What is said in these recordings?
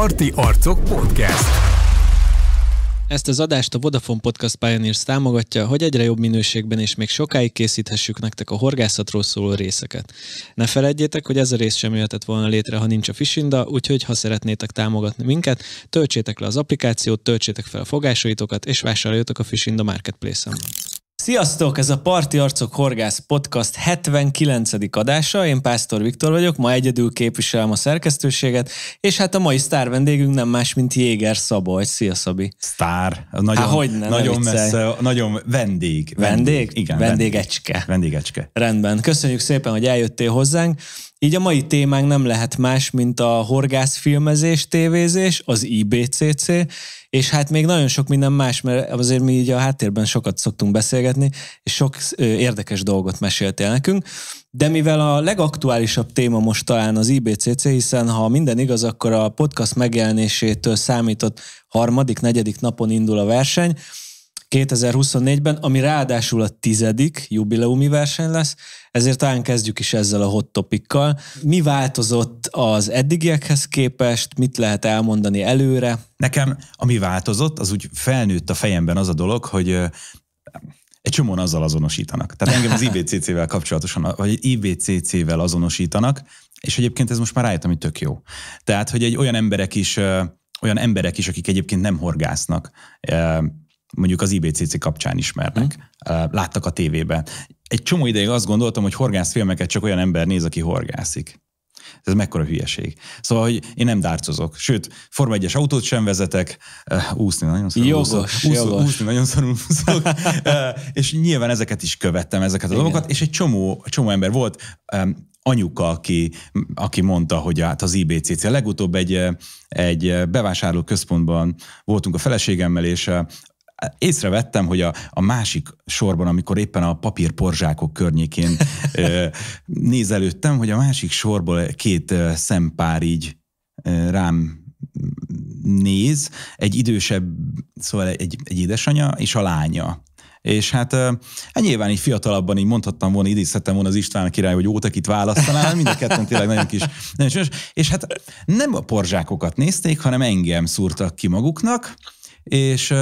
Parti Arcok Podcast. Ezt az adást a Vodafone Podcast Pioneers támogatja, hogy egyre jobb minőségben és még sokáig készíthessük nektek a horgászatról szóló részeket. Ne feledjétek, hogy ez a rész sem jöhetett volna létre, ha nincs a Fishinda, úgyhogy ha szeretnétek támogatni minket, töltsétek le az applikációt, töltsétek fel a fogásaitokat és vásároljatok a Fishinda Marketplace-en. Sziasztok! Ez a Parti Arcok Horgász Podcast 79. adása. Én Pásztor Viktor vagyok, ma egyedül képviselem a szerkesztőséget, és hát a mai sztár vendégünk nem más, mint Jéger Szabolcs. Szia, Szabi! Sztár! Nagyon, Há, hogyne, nagyon ne messze, nagyon vendég. Vendég? vendég? Igen, vendégecske. Vendégecske. Rendben. Köszönjük szépen, hogy eljöttél hozzánk. Így a mai témánk nem lehet más, mint a horgászfilmezés, tévézés, az IBCC, és hát még nagyon sok minden más, mert azért mi így a háttérben sokat szoktunk beszélgetni, és sok érdekes dolgot meséltél nekünk, de mivel a legaktuálisabb téma most talán az IBCC, hiszen ha minden igaz, akkor a podcast megjelenésétől számított harmadik, negyedik napon indul a verseny, 2024-ben, ami ráadásul a tizedik jubileumi verseny lesz, ezért talán kezdjük is ezzel a hot topikkal. Mi változott az eddigiekhez képest, mit lehet elmondani előre? Nekem, ami változott, az úgy felnőtt a fejemben az a dolog, hogy egy csomóan azzal azonosítanak. Tehát engem az IBCC-vel kapcsolatosan, vagy IBCC-vel azonosítanak, és egyébként ez most már rájöttem, hogy tök jó. Tehát, hogy egy olyan emberek is olyan emberek is, akik egyébként nem horgásznak, mondjuk az IBCC kapcsán ismernek, mm. láttak a tévében. Egy csomó ideig azt gondoltam, hogy horgászfilmeket csak olyan ember néz, aki horgászik. Ez mekkora hülyeség. Szóval, hogy én nem dárcozok. Sőt, Forma 1-es autót sem vezetek, úszni nagyon szorul. Jogos, úszok, jogos. Úszni nagyon szorul. és nyilván ezeket is követtem, ezeket a Igen. dolgokat, és egy csomó, csomó ember volt, anyuka, aki, aki mondta, hogy hát az IBCC. Legutóbb egy, egy bevásárló központban voltunk a feleségemmel, és észrevettem, hogy a, a másik sorban, amikor éppen a papírporzsákok környékén nézelődtem, hogy a másik sorból két szempár így rám néz, egy idősebb, szóval egy, egy édesanyja és a lánya. És hát, e, nyilván így fiatalabban így mondhattam volna, idézhettem volna az István király, hogy ótekit választanál, mind a ketten tényleg nagyon kis. Nagyon és, és hát nem a porzsákokat nézték, hanem engem szúrtak ki maguknak, és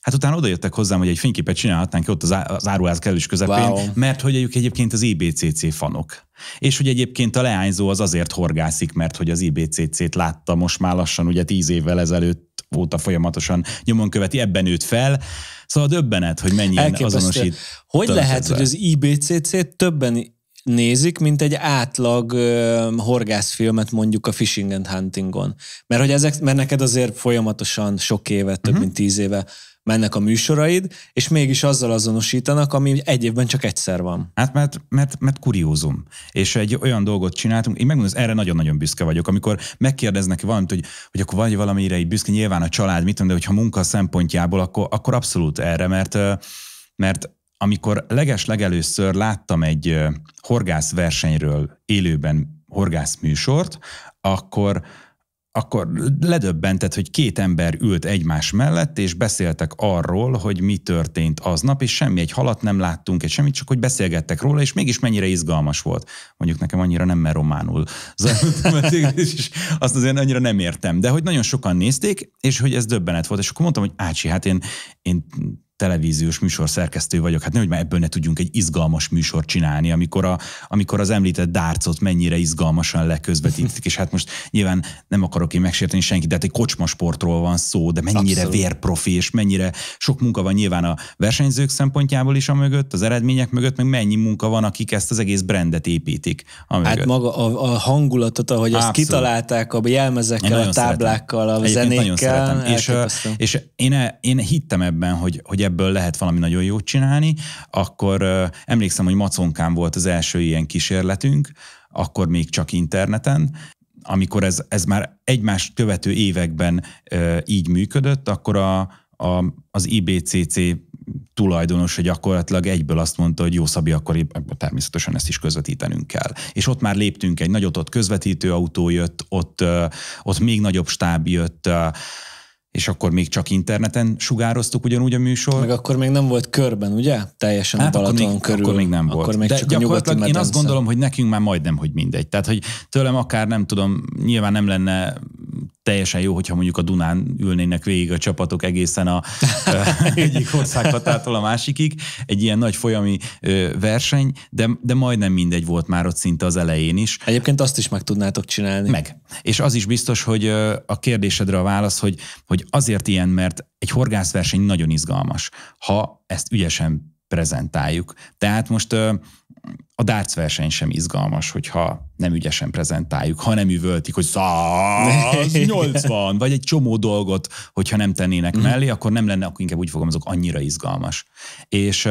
Hát utána oda jöttek hozzám, hogy egy fényképet csinálhatnánk ott az, áruház kellős közepén, wow. mert hogy ők egyébként az IBCC fanok. És hogy egyébként a leányzó az azért horgászik, mert hogy az IBCC-t látta most már lassan, ugye tíz évvel ezelőtt óta folyamatosan nyomon követi, ebben nőtt fel. Szóval döbbenet, hogy mennyi azonosít. Hogy lehet, ezzel. hogy az IBCC-t többen nézik, mint egy átlag uh, horgászfilmet mondjuk a Fishing and Huntingon. Mert, hogy ezek, mert neked azért folyamatosan sok éve, több uh-huh. mint tíz éve mennek a műsoraid, és mégis azzal azonosítanak, ami egy évben csak egyszer van. Hát mert, mert, mert kuriózum. És egy olyan dolgot csináltunk, én megmondom, erre nagyon-nagyon büszke vagyok, amikor megkérdeznek valamit, hogy, hogy akkor vagy valamire így büszke, nyilván a család, mit tudom, de hogyha munka szempontjából, akkor, akkor abszolút erre, mert, mert amikor leges legelőször láttam egy horgászversenyről élőben műsort, akkor akkor ledöbbentett, hogy két ember ült egymás mellett, és beszéltek arról, hogy mi történt aznap, és semmi egy halat nem láttunk, egy semmit, csak hogy beszélgettek róla, és mégis mennyire izgalmas volt. Mondjuk nekem annyira nem mer románul és szóval azt azért annyira nem értem, de hogy nagyon sokan nézték, és hogy ez döbbenet volt, és akkor mondtam, hogy Ácsi, hát én, én televíziós műsor szerkesztő vagyok, hát nehogy már ebből ne tudjunk egy izgalmas műsort csinálni, amikor, a, amikor az említett dárcot mennyire izgalmasan leközvetítik, és hát most nyilván nem akarok én megsérteni senkit, de hát egy kocsmasportról van szó, de mennyire Abszolút. vérprofi, és mennyire sok munka van nyilván a versenyzők szempontjából is a mögött, az eredmények mögött, meg mennyi munka van, akik ezt az egész brandet építik. A hát maga a, a hangulatot, ahogy Abszolút. ezt kitalálták a jelmezekkel, a táblákkal, szeretem. a zenékkel. Nagyon szeretem. És, és én, én hittem ebben, hogy, hogy ebből lehet valami nagyon jót csinálni, akkor emlékszem, hogy Maconkán volt az első ilyen kísérletünk, akkor még csak interneten, amikor ez, ez már egymás követő években e, így működött, akkor a, a, az IBCC tulajdonosa gyakorlatilag egyből azt mondta, hogy jó Szabi, akkor természetesen ezt is közvetítenünk kell. És ott már léptünk egy nagyot, ott közvetítő autó jött, ott, ott még nagyobb stáb jött, és akkor még csak interneten sugároztuk ugyanúgy a műsor. Meg akkor még nem volt körben, ugye? Teljesen hát a Balaton akkor még, körül. Akkor még nem volt. Akkor még De csak gyakorlatilag a én azt gondolom, hogy nekünk már majdnem, hogy mindegy. Tehát, hogy tőlem akár nem tudom, nyilván nem lenne teljesen jó, hogyha mondjuk a Dunán ülnének végig a csapatok egészen a egyik országhatától a másikig, egy ilyen nagy folyami verseny, de, de majdnem mindegy volt már ott szinte az elején is. Egyébként azt is meg tudnátok csinálni. Meg. És az is biztos, hogy a kérdésedre a válasz, hogy, hogy azért ilyen, mert egy horgászverseny nagyon izgalmas. Ha ezt ügyesen prezentáljuk. Tehát most a darts verseny sem izgalmas, hogyha nem ügyesen prezentáljuk, ha nem üvöltik, hogy van, vagy egy csomó dolgot, hogyha nem tennének mm. mellé, akkor nem lenne, akkor inkább úgy fogom, azok annyira izgalmas. És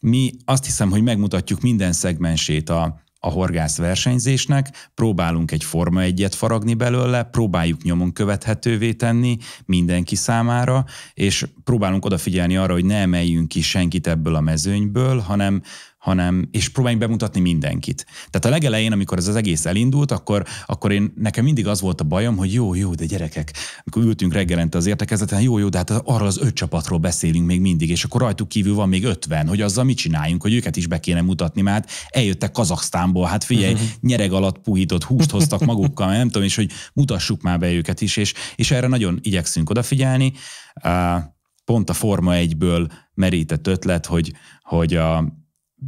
mi azt hiszem, hogy megmutatjuk minden szegmensét a, a horgász versenyzésnek, próbálunk egy Forma egyet faragni belőle, próbáljuk nyomon követhetővé tenni mindenki számára, és próbálunk odafigyelni arra, hogy ne emeljünk ki senkit ebből a mezőnyből, hanem hanem, és próbáljunk bemutatni mindenkit. Tehát a legelején, amikor ez az egész elindult, akkor, akkor én, nekem mindig az volt a bajom, hogy jó, jó, de gyerekek, amikor ültünk reggelente az értekezeten, jó, jó, de hát arról az öt csapatról beszélünk még mindig, és akkor rajtuk kívül van még ötven, hogy azzal mit csináljunk, hogy őket is be kéne mutatni, mert hát eljöttek Kazaksztánból, hát figyelj, uh-huh. nyereg alatt puhított húst hoztak magukkal, nem tudom, és hogy mutassuk már be őket is, és, és erre nagyon igyekszünk odafigyelni. Pont a Forma egyből merített ötlet, hogy, hogy a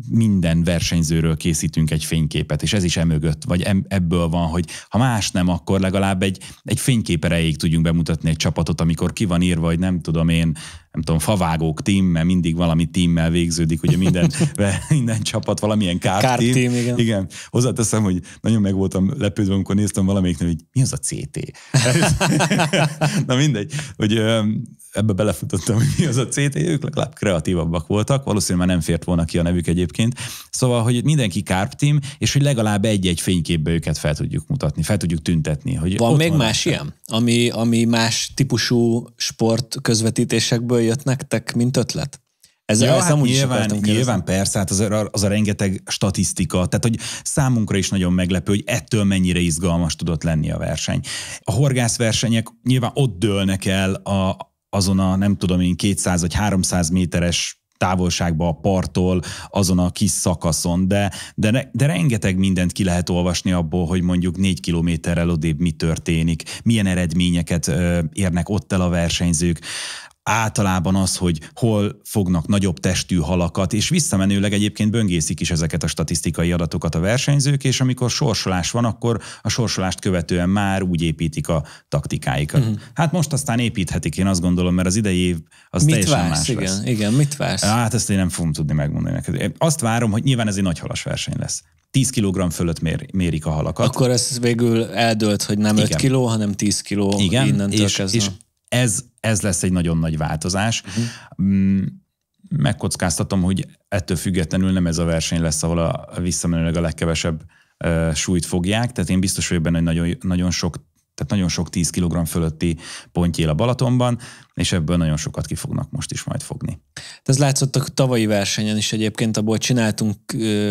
minden versenyzőről készítünk egy fényképet, és ez is emögött, vagy ebből van, hogy ha más nem, akkor legalább egy, egy fényképereig tudjunk bemutatni egy csapatot, amikor ki van írva, hogy nem tudom én, nem tudom, favágók team, mert mindig valami tímmel végződik, ugye minden, minden csapat valamilyen kár team. team. igen. igen. Hozzáteszem, hogy nagyon meg voltam lepődve, amikor néztem valamelyiknél, hogy mi az a CT? Na mindegy, hogy ebbe belefutottam, hogy mi az a CT, ők legalább kreatívabbak voltak, valószínűleg már nem fért volna ki a nevük egyébként. Szóval, hogy mindenki Carp Team, és hogy legalább egy-egy fényképbe őket fel tudjuk mutatni, fel tudjuk tüntetni. Hogy van még van más ilyen, ami, ami más típusú sport közvetítésekből jött nektek, mint ötlet? Ez ja, hát nyilván, nyilván persze, hát az, a, az a rengeteg statisztika, tehát hogy számunkra is nagyon meglepő, hogy ettől mennyire izgalmas tudott lenni a verseny. A horgászversenyek nyilván ott dőlnek el a, azon a nem tudom én 200 vagy 300 méteres távolságba a parttól, azon a kis szakaszon, de, de, de rengeteg mindent ki lehet olvasni abból, hogy mondjuk négy kilométerrel odébb mi történik, milyen eredményeket érnek ott el a versenyzők általában az, hogy hol fognak nagyobb testű halakat, és visszamenőleg egyébként böngészik is ezeket a statisztikai adatokat a versenyzők, és amikor sorsolás van, akkor a sorsolást követően már úgy építik a taktikáikat. Uh-huh. Hát most aztán építhetik, én azt gondolom, mert az idei év az mit teljesen vársz, más lesz. Igen, mit vársz? Hát ezt én nem fogom tudni megmondani neked. Azt várom, hogy nyilván ez egy nagy halas verseny lesz. 10 kg fölött mér, mérik a halakat. Akkor ez végül eldőlt, hogy nem Igen. 5 kg, hanem 10 kg Igen, innentől és, kezdve. És ez ez lesz egy nagyon nagy változás. Uh-huh. Megkockáztatom, hogy ettől függetlenül nem ez a verseny lesz, ahol a visszamenőleg a legkevesebb súlyt fogják, tehát én biztos vagyok benne, hogy nagyon, nagyon sok tehát nagyon sok 10 kg fölötti pontjél a Balatonban, és ebből nagyon sokat ki fognak most is majd fogni. Ez látszott a tavalyi versenyen is egyébként, abból csináltunk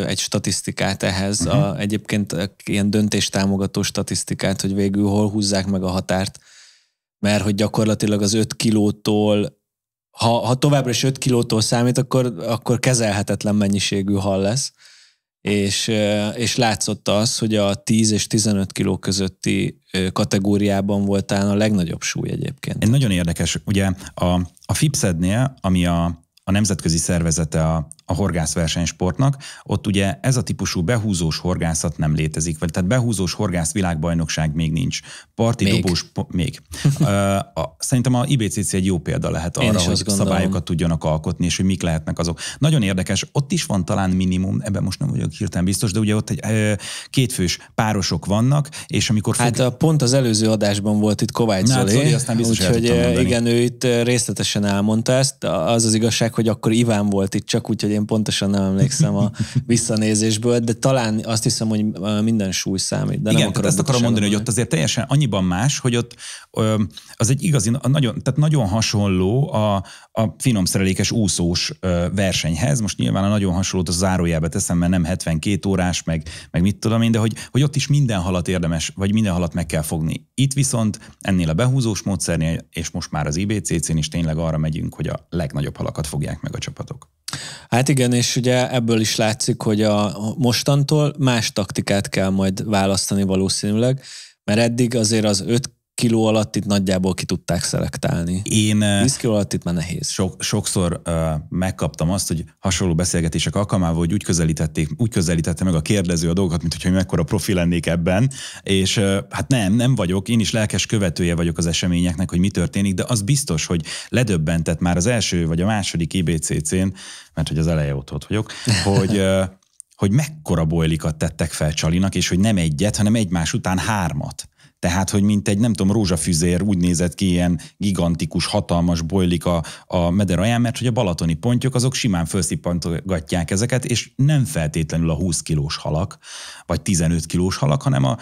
egy statisztikát ehhez, uh-huh. a, egyébként ilyen döntéstámogató statisztikát, hogy végül hol húzzák meg a határt mert hogy gyakorlatilag az 5 kilótól, ha, ha továbbra is 5 kilótól számít, akkor, akkor kezelhetetlen mennyiségű hal lesz. És, és látszott az, hogy a 10 és 15 kiló közötti kategóriában voltál a legnagyobb súly egyébként. Egy nagyon érdekes, ugye a, a FIPSED-nél, ami a, a nemzetközi szervezete a, a horgászversenysportnak. Ott ugye ez a típusú behúzós horgászat nem létezik, vagy tehát behúzós horgász világbajnokság még nincs. Parti még. dobós po- még. Szerintem a IBCC egy jó példa lehet arra, hogy szabályokat tudjanak alkotni, és hogy mik lehetnek azok. Nagyon érdekes, ott is van talán minimum, ebben most nem vagyok hirtelen biztos, de ugye ott egy kétfős párosok vannak, és amikor... Hát fog... Hát a, pont az előző adásban volt itt Kovács Na, Zoli, Zoli aztán biztos úgyhogy igen, ő itt részletesen elmondta ezt. Az az igazság, hogy akkor Iván volt itt csak, úgyhogy én pontosan nem emlékszem a visszanézésből, de talán azt hiszem, hogy minden súly számít. De Igen, nem tehát ezt akarom mondani, hogy ott azért teljesen annyiban más, hogy ott az egy igazi, nagyon, tehát nagyon hasonló a, a finom szerelékes úszós versenyhez. Most nyilván a nagyon hasonlót a zárójelbe teszem, mert nem 72 órás, meg, meg mit tudom én, de hogy, hogy ott is minden halat érdemes, vagy minden halat meg kell fogni. Itt viszont ennél a behúzós módszernél, és most már az IBCC-n is tényleg arra megyünk, hogy a legnagyobb halakat fogják meg a csapatok. Hát Hát igen, és ugye ebből is látszik, hogy a mostantól más taktikát kell majd választani valószínűleg, mert eddig azért az öt kiló alatt itt nagyjából ki tudták szelektálni. Én 10 kiló alatt itt már nehéz. Sok, sokszor uh, megkaptam azt, hogy hasonló beszélgetések alkalmával, hogy úgy közelítették, úgy közelítette meg a kérdező a dolgokat, mint hogyha mekkora profi lennék ebben, és uh, hát nem, nem vagyok, én is lelkes követője vagyok az eseményeknek, hogy mi történik, de az biztos, hogy ledöbbentett már az első vagy a második IBCC-n, mert hogy az eleje ott, ott vagyok, hogy uh, hogy mekkora bojlikat tettek fel Csalinak, és hogy nem egyet, hanem egymás után hármat. Tehát, hogy mint egy, nem tudom, rózsafűzér úgy nézett ki, ilyen gigantikus, hatalmas bojlik a, a meder aján, mert hogy a balatoni pontyok azok simán felszippantogatják ezeket, és nem feltétlenül a 20 kilós halak, vagy 15 kilós halak, hanem a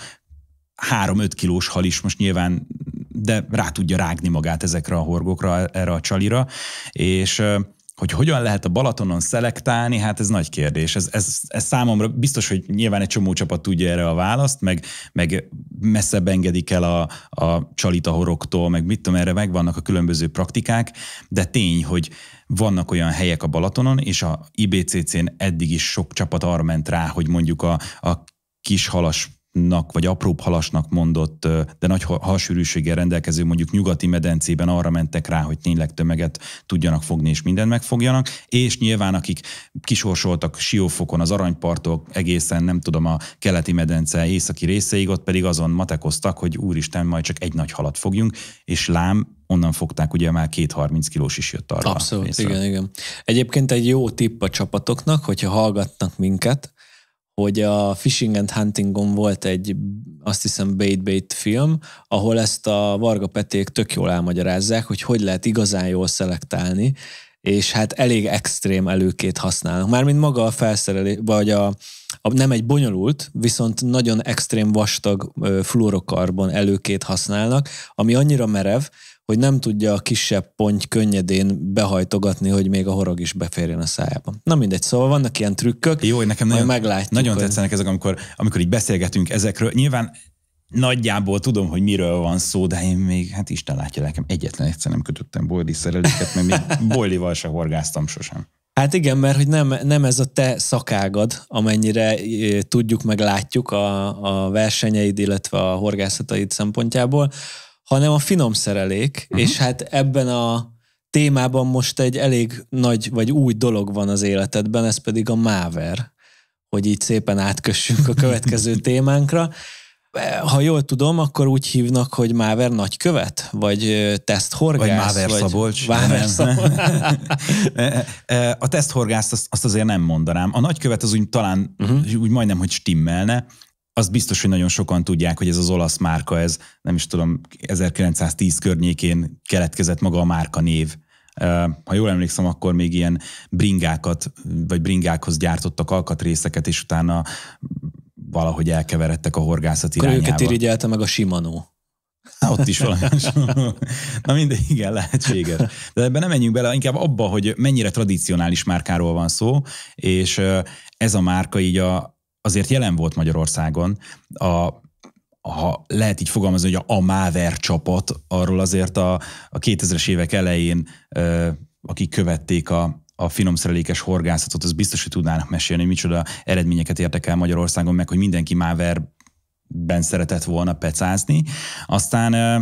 3-5 kilós hal is most nyilván, de rá tudja rágni magát ezekre a horgokra, erre a csalira, és hogy hogyan lehet a Balatonon szelektálni, hát ez nagy kérdés. Ez, ez, ez számomra biztos, hogy nyilván egy csomó csapat tudja erre a választ, meg, meg messzebb engedik el a, a csalita meg mit tudom, erre megvannak a különböző praktikák, de tény, hogy vannak olyan helyek a Balatonon, és a IBCC-n eddig is sok csapat arra ment rá, hogy mondjuk a, a kis halas halasnak, vagy apróbb halasnak mondott, de nagy halsűrűséggel rendelkező mondjuk nyugati medencében arra mentek rá, hogy tényleg tömeget tudjanak fogni és mindent megfogjanak, és nyilván akik kisorsoltak Siófokon, az aranypartok egészen, nem tudom, a keleti medence északi részeig, ott pedig azon matekoztak, hogy úristen, majd csak egy nagy halat fogjunk, és lám, onnan fogták, ugye már két 30 kilós is jött arra. Abszolút, észre. igen, igen. Egyébként egy jó tipp a csapatoknak, hogyha hallgatnak minket, hogy a Fishing and Huntingon volt egy, azt hiszem, bait-bait film, ahol ezt a Varga Peték tök jól elmagyarázzák, hogy hogy lehet igazán jól szelektálni, és hát elég extrém előkét használnak. Mármint maga a felszerelés, vagy a, a, nem egy bonyolult, viszont nagyon extrém vastag fluorokarbon előkét használnak, ami annyira merev, hogy nem tudja a kisebb ponty könnyedén behajtogatni, hogy még a horog is beférjen a szájába. Na mindegy, szóval vannak ilyen trükkök. Jó, hogy nekem nagyon, meglátjuk, nagyon hogy... tetszenek ezek, amikor, amikor így beszélgetünk ezekről. Nyilván nagyjából tudom, hogy miről van szó, de én még, hát Isten látja nekem, egyetlen egyszer nem kötöttem boldi szereléket, mert még boldival se horgáztam sosem. Hát igen, mert hogy nem, nem ez a te szakágad, amennyire eh, tudjuk meg látjuk a, a versenyeid, illetve a horgászataid szempontjából, hanem a finom szerelék, uh-huh. és hát ebben a témában most egy elég nagy vagy új dolog van az életedben, ez pedig a máver, hogy így szépen átkössünk a következő témánkra. Ha jól tudom, akkor úgy hívnak, hogy Máver nagykövet, vagy teszthorgász. Vagy Máver vagy Szabolcs. Máver Szabolcs. E, e, a teszthorgászt azt, azt azért nem mondanám. A nagykövet az úgy talán uh-huh. úgy majdnem, hogy stimmelne az biztos, hogy nagyon sokan tudják, hogy ez az olasz márka, ez nem is tudom, 1910 környékén keletkezett maga a márka név. Ha jól emlékszem, akkor még ilyen bringákat, vagy bringákhoz gyártottak alkatrészeket, és utána valahogy elkeveredtek a horgászat akkor irányába. Őket irigyelte meg a Shimano. Na, ott is valami. Na mindegy, igen, lehetséges. De ebben nem menjünk bele, inkább abba, hogy mennyire tradicionális márkáról van szó, és ez a márka így a, azért jelen volt Magyarországon a ha lehet így fogalmazni, hogy a, a Máver csapat, arról azért a, a 2000-es évek elején, ö, akik követték a, a finomszerelékes horgászatot, az biztos, hogy tudnának mesélni, hogy micsoda eredményeket értek el Magyarországon, meg hogy mindenki Máverben szeretett volna pecázni. Aztán ö,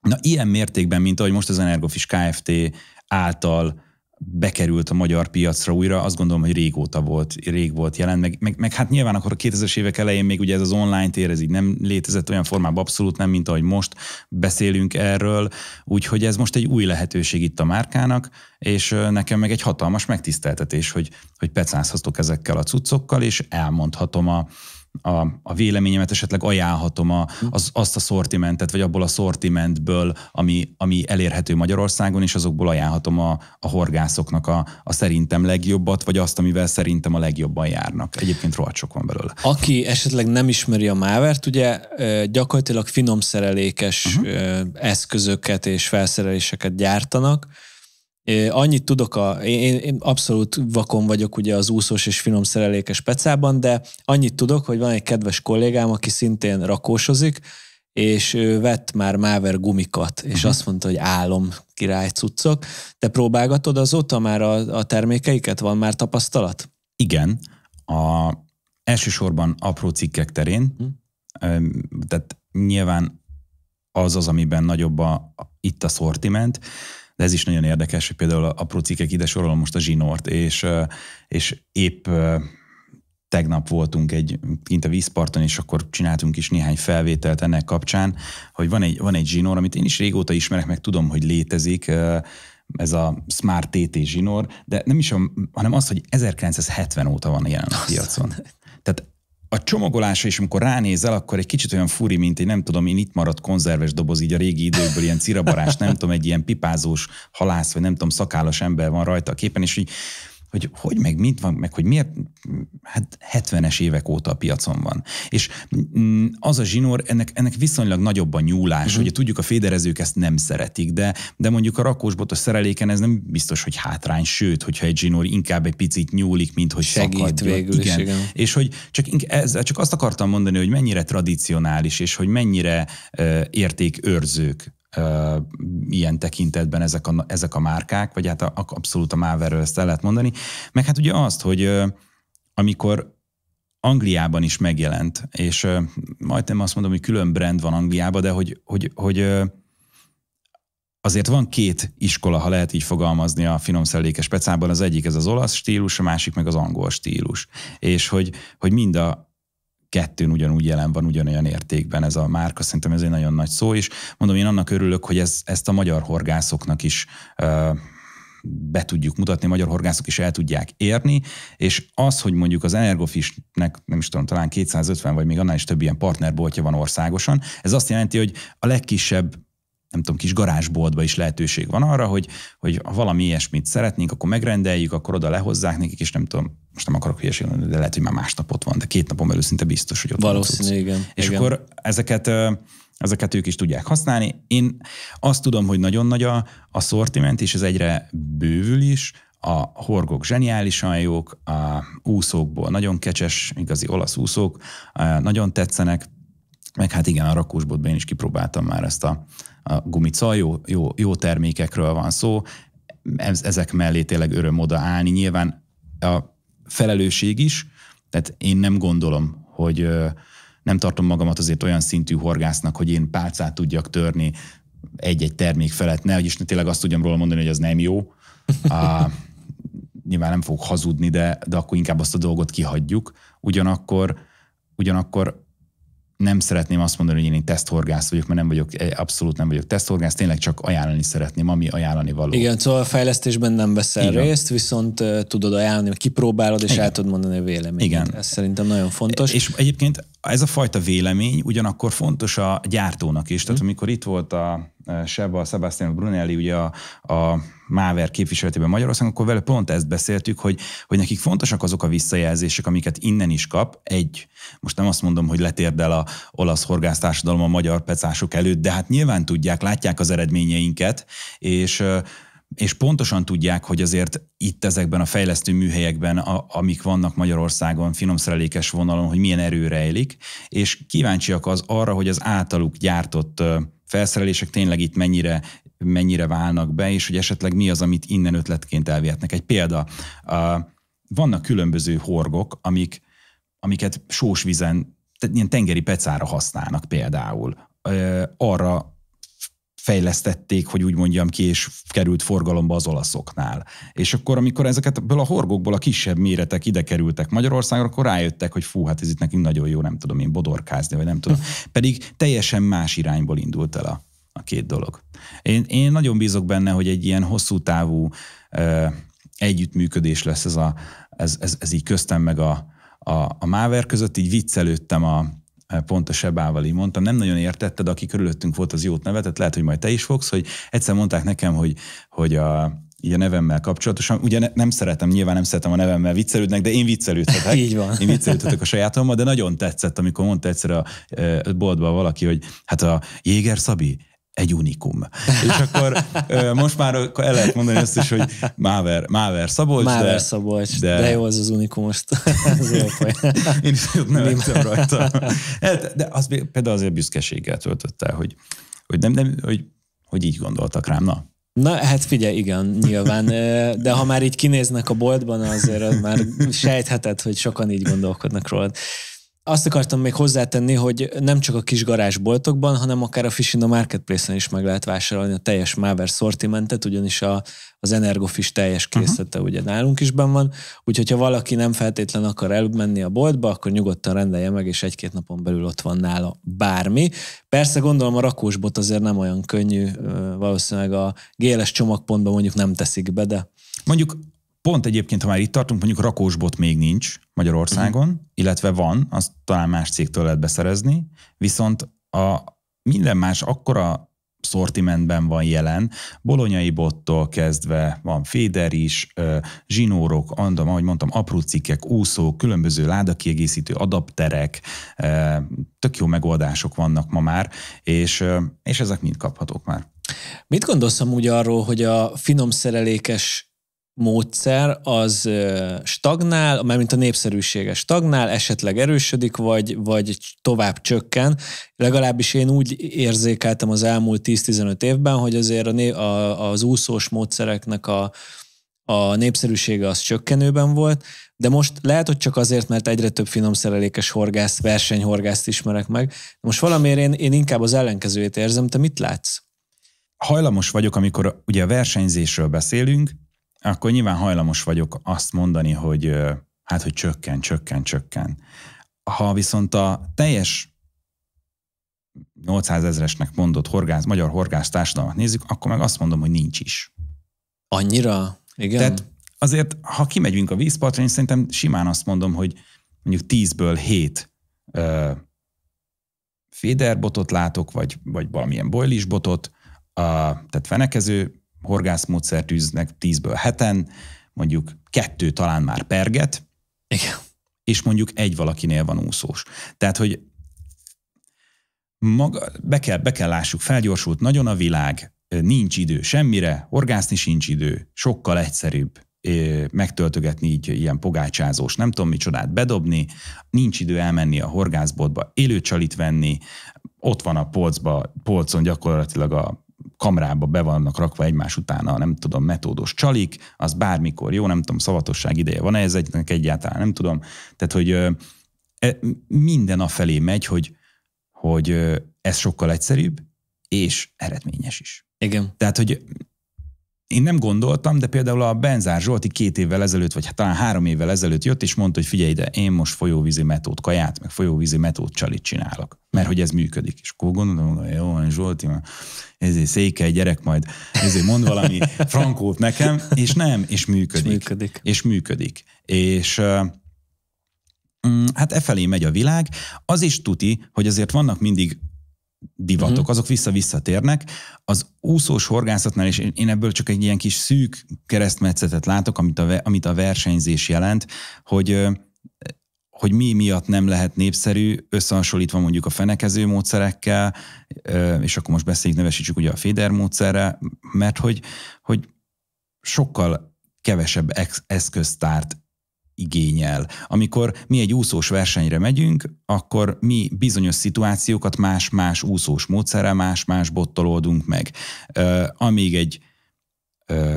na ilyen mértékben, mint ahogy most az Energofis Kft. által bekerült a magyar piacra újra, azt gondolom, hogy régóta volt, rég volt jelen, meg, meg, meg hát nyilván akkor a 2000-es évek elején még ugye ez az online tér, ez így nem létezett olyan formában, abszolút nem, mint ahogy most beszélünk erről, úgyhogy ez most egy új lehetőség itt a márkának, és nekem meg egy hatalmas megtiszteltetés, hogy, hogy pecázhatok ezekkel a cuccokkal, és elmondhatom a, a, a véleményemet esetleg ajánlhatom a, az, azt a szortimentet, vagy abból a szortimentből, ami, ami elérhető Magyarországon, és azokból ajánlhatom a, a horgászoknak a, a szerintem legjobbat, vagy azt, amivel szerintem a legjobban járnak. Egyébként rohadt sok van belőle. Aki esetleg nem ismeri a mávert, ugye gyakorlatilag finomszerelékes uh-huh. Mhm. eszközöket és felszereléseket gyártanak, Annyit tudok, a, én, én abszolút vakon vagyok ugye az úszós és finom szerelékes pecában, de annyit tudok, hogy van egy kedves kollégám, aki szintén rakósozik, és ő vett már Máver gumikat, és uh-huh. azt mondta, hogy álom király cuccok. Te próbálgatod azóta már a, a termékeiket? Van már tapasztalat? Igen. A, elsősorban apró cikkek terén, uh-huh. tehát nyilván az az, amiben nagyobb a, itt a szortiment, de ez is nagyon érdekes, hogy például a cikkek ide sorolom most a zsinort, és, és épp tegnap voltunk egy kint a vízparton, és akkor csináltunk is néhány felvételt ennek kapcsán, hogy van egy, van egy zsinór, amit én is régóta ismerek, meg tudom, hogy létezik, ez a Smart TT zsinór, de nem is, a, hanem az, hogy 1970 óta van jelen a piacon. Tehát a csomagolása is, amikor ránézel, akkor egy kicsit olyan furi, mint egy nem tudom, én itt maradt konzerves doboz, így a régi időből ilyen cirabarás, nem tudom, egy ilyen pipázós halász, vagy nem tudom, szakállas ember van rajta a képen, és így hogy hogy, meg mit van, meg hogy miért, hát 70-es évek óta a piacon van. És mm, az a zsinór, ennek, ennek viszonylag nagyobb a nyúlás, uh-huh. ugye tudjuk, a féderezők ezt nem szeretik, de, de mondjuk a rakósbotos szereléken ez nem biztos, hogy hátrány, sőt, hogyha egy zsinór inkább egy picit nyúlik, mint hogy Segít szakadjon. végül igen. Is, igen. És hogy csak, ez, csak azt akartam mondani, hogy mennyire tradicionális, és hogy mennyire uh, értékőrzők ilyen tekintetben ezek a, ezek a márkák, vagy hát a, a, abszolút a Máverről ezt el lehet mondani. Meg hát ugye azt, hogy amikor Angliában is megjelent, és majdnem azt mondom, hogy külön brand van Angliában, de hogy, hogy, hogy azért van két iskola, ha lehet így fogalmazni a finom szellékes pecában, az egyik ez az olasz stílus, a másik meg az angol stílus. És hogy, hogy mind a, kettőn ugyanúgy jelen van, ugyanolyan értékben ez a márka, szerintem ez egy nagyon nagy szó, és mondom, én annak örülök, hogy ez, ezt a magyar horgászoknak is ö, be tudjuk mutatni, magyar horgászok is el tudják érni, és az, hogy mondjuk az Energofishnek, nem is tudom, talán 250 vagy még annál is több ilyen partnerboltja van országosan, ez azt jelenti, hogy a legkisebb nem tudom, kis garázsboltba is lehetőség van arra, hogy, hogy ha valami ilyesmit szeretnénk, akkor megrendeljük, akkor oda lehozzák nekik, és nem tudom, most nem akarok hülyeség de lehet, hogy már másnap ott van, de két napon belül szinte biztos, hogy ott Valószínű, van. igen. És igen. akkor ezeket ezeket ők is tudják használni. Én azt tudom, hogy nagyon nagy a, a szortiment, és ez egyre bővül is, a horgok zseniálisan jók, a úszókból nagyon kecses, igazi olasz úszók, nagyon tetszenek, meg hát igen, a rakósbotban én is kipróbáltam már ezt a, a gumical, jó, jó, jó termékekről van szó, ezek mellé tényleg öröm állni. Nyilván a felelősség is, tehát én nem gondolom, hogy nem tartom magamat azért olyan szintű horgásznak, hogy én pálcát tudjak törni egy-egy termék felett, ne, hogy is tényleg azt tudjam róla mondani, hogy az nem jó. A, nyilván nem fogok hazudni, de, de akkor inkább azt a dolgot kihagyjuk. Ugyanakkor, ugyanakkor nem szeretném azt mondani, hogy én, egy teszthorgász vagyok, mert nem vagyok, abszolút nem vagyok teszthorgász, tényleg csak ajánlani szeretném, ami ajánlani való. Igen, szóval a fejlesztésben nem veszel Igen. részt, viszont uh, tudod ajánlani, kipróbálod, és Igen. el tudod mondani a véleményed. Igen. Ez szerintem nagyon fontos. És egyébként ez a fajta vélemény ugyanakkor fontos a gyártónak is. Tehát hmm. amikor itt volt a Eh, Seba, Sebastian Brunelli ugye a, a Máver képviseletében Magyarországon, akkor vele pont ezt beszéltük, hogy, hogy nekik fontosak azok a visszajelzések, amiket innen is kap. Egy, most nem azt mondom, hogy letérdel a olasz horgásztársadalom a magyar pecások előtt, de hát nyilván tudják, látják az eredményeinket, és eh, és pontosan tudják, hogy azért itt ezekben a fejlesztő műhelyekben, a, amik vannak Magyarországon, finomszerelékes vonalon, hogy milyen erő rejlik, és kíváncsiak az arra, hogy az általuk gyártott eh, felszerelések tényleg itt mennyire, mennyire válnak be, és hogy esetleg mi az, amit innen ötletként elvihetnek. Egy példa, vannak különböző horgok, amik, amiket sós vizen, tehát ilyen tengeri pecára használnak például, arra fejlesztették, hogy úgy mondjam ki, és került forgalomba az olaszoknál. És akkor, amikor ezeket ebből a horgokból a kisebb méretek ide kerültek Magyarországra, akkor rájöttek, hogy fú, hát ez itt nekünk nagyon jó, nem tudom én bodorkázni, vagy nem tudom. Pedig teljesen más irányból indult el a, a két dolog. Én, én nagyon bízok benne, hogy egy ilyen hosszú távú ö, együttműködés lesz ez, a, ez, ez, ez így köztem meg a, a, a Máver között, így viccelődtem a, Eh, pont a Sebával így mondtam, nem nagyon értetted, aki körülöttünk volt, az jót nevetett, lehet, hogy majd te is fogsz, hogy egyszer mondták nekem, hogy, hogy a, így a nevemmel kapcsolatosan. Ugye nem szeretem, nyilván nem szeretem a nevemmel viccelődnek, de én viccelődhetek. Így van. Én viccelődhetek a sajátommal, de nagyon tetszett, amikor mondta egyszer a, eh, a boltban valaki, hogy hát a Jéger Szabi, egy unikum. És akkor most már el lehet mondani ezt is, hogy Máver, Máver Szabolcs. Máver de, Szabolcs, de, de jó az az unikumos. Én is nevettem rajta. Hát, de az például azért büszkeséggel töltött el, hogy, hogy, nem, nem, hogy, hogy így gondoltak rám. Na, Na, hát figyelj, igen, nyilván, de ha már így kinéznek a boltban, azért az már sejtheted, hogy sokan így gondolkodnak rólad azt akartam még hozzátenni, hogy nem csak a kis garázsboltokban, hanem akár a a Marketplace-en is meg lehet vásárolni a teljes Máver szortimentet, ugyanis a, az Energofish teljes mhm. készlete uh-huh. ugye nálunk is benn van, úgyhogy ha valaki nem feltétlen akar elmenni a boltba, akkor nyugodtan rendelje meg, és egy-két napon belül ott van nála bármi. Persze gondolom a rakósbot azért nem olyan könnyű, valószínűleg a GLS csomagpontban mondjuk nem teszik be, de... Mondjuk Pont egyébként, ha már itt tartunk, mondjuk rakósbot még nincs Magyarországon, uh-huh. illetve van, azt talán más cégtől lehet beszerezni, viszont a minden más akkora szortimentben van jelen, bolonyai bottól kezdve van féder is, zsinórok, andam, ahogy mondtam, apró cikkek, úszók, különböző ládakiegészítő adapterek, tök jó megoldások vannak ma már, és, és ezek mind kaphatók már. Mit gondolsz amúgy arról, hogy a finom szerelékes módszer az stagnál, mármint a népszerűsége stagnál, esetleg erősödik, vagy, vagy tovább csökken. Legalábbis én úgy érzékeltem az elmúlt 10-15 évben, hogy azért a, né- a, az úszós módszereknek a, a népszerűsége az csökkenőben volt, de most lehet, hogy csak azért, mert egyre több finom szerelékes horgászt, versenyhorgászt ismerek meg. Most valamiért én, én inkább az ellenkezőjét érzem, te mit látsz? Hajlamos vagyok, amikor ugye a versenyzésről beszélünk, akkor nyilván hajlamos vagyok azt mondani, hogy hát, hogy csökken, csökken, csökken. Ha viszont a teljes 800 ezresnek mondott horgász, magyar horgász társadalmat nézzük, akkor meg azt mondom, hogy nincs is. Annyira? Igen. Tehát azért, ha kimegyünk a vízpartra, én szerintem simán azt mondom, hogy mondjuk 10-ből 7 ö, féderbotot látok, vagy, vagy valamilyen bojlisbotot, a, tehát fenekező horgászmódszert űznek 10-ből heten, mondjuk kettő talán már perget, Igen. és mondjuk egy valakinél van úszós. Tehát, hogy maga, be, kell, be kell lássuk, felgyorsult nagyon a világ, nincs idő semmire, horgászni sincs idő, sokkal egyszerűbb megtöltögetni így ilyen pogácsázós, nem tudom micsodát bedobni, nincs idő elmenni a horgászbotba, élőcsalit venni, ott van a polcba, polcon gyakorlatilag a kamrába be vannak rakva egymás után a nem tudom, metódos csalik, az bármikor jó, nem tudom, szavatosság ideje van-e ez egynek egyáltalán, nem tudom. Tehát, hogy e, minden a felé megy, hogy, hogy ez sokkal egyszerűbb, és eredményes is. Igen. Tehát, hogy én nem gondoltam, de például a Benzár Zsolti két évvel ezelőtt, vagy hát talán három évvel ezelőtt jött, és mondta, hogy figyelj ide, én most folyóvízi metód kaját, meg folyóvízi metód csalit csinálok, mert hogy ez működik. És akkor gondolom, hogy jó, Zsolti, ezért székely gyerek majd, ezért mond valami frankót nekem, és nem, és működik. És működik. És, működik. és mm, hát e felé megy a világ. Az is tuti, hogy azért vannak mindig divatok, uh-huh. azok vissza-visszatérnek. Az úszós horgászatnál, és én ebből csak egy ilyen kis szűk keresztmetszetet látok, amit a, amit a versenyzés jelent, hogy hogy mi miatt nem lehet népszerű, összehasonlítva mondjuk a fenekező módszerekkel, és akkor most beszéljük, nevesítsük ugye a Féder módszerre, mert hogy, hogy sokkal kevesebb eszköztárt igényel. Amikor mi egy úszós versenyre megyünk, akkor mi bizonyos szituációkat más-más úszós módszerrel, más-más bottal oldunk meg. Amíg egy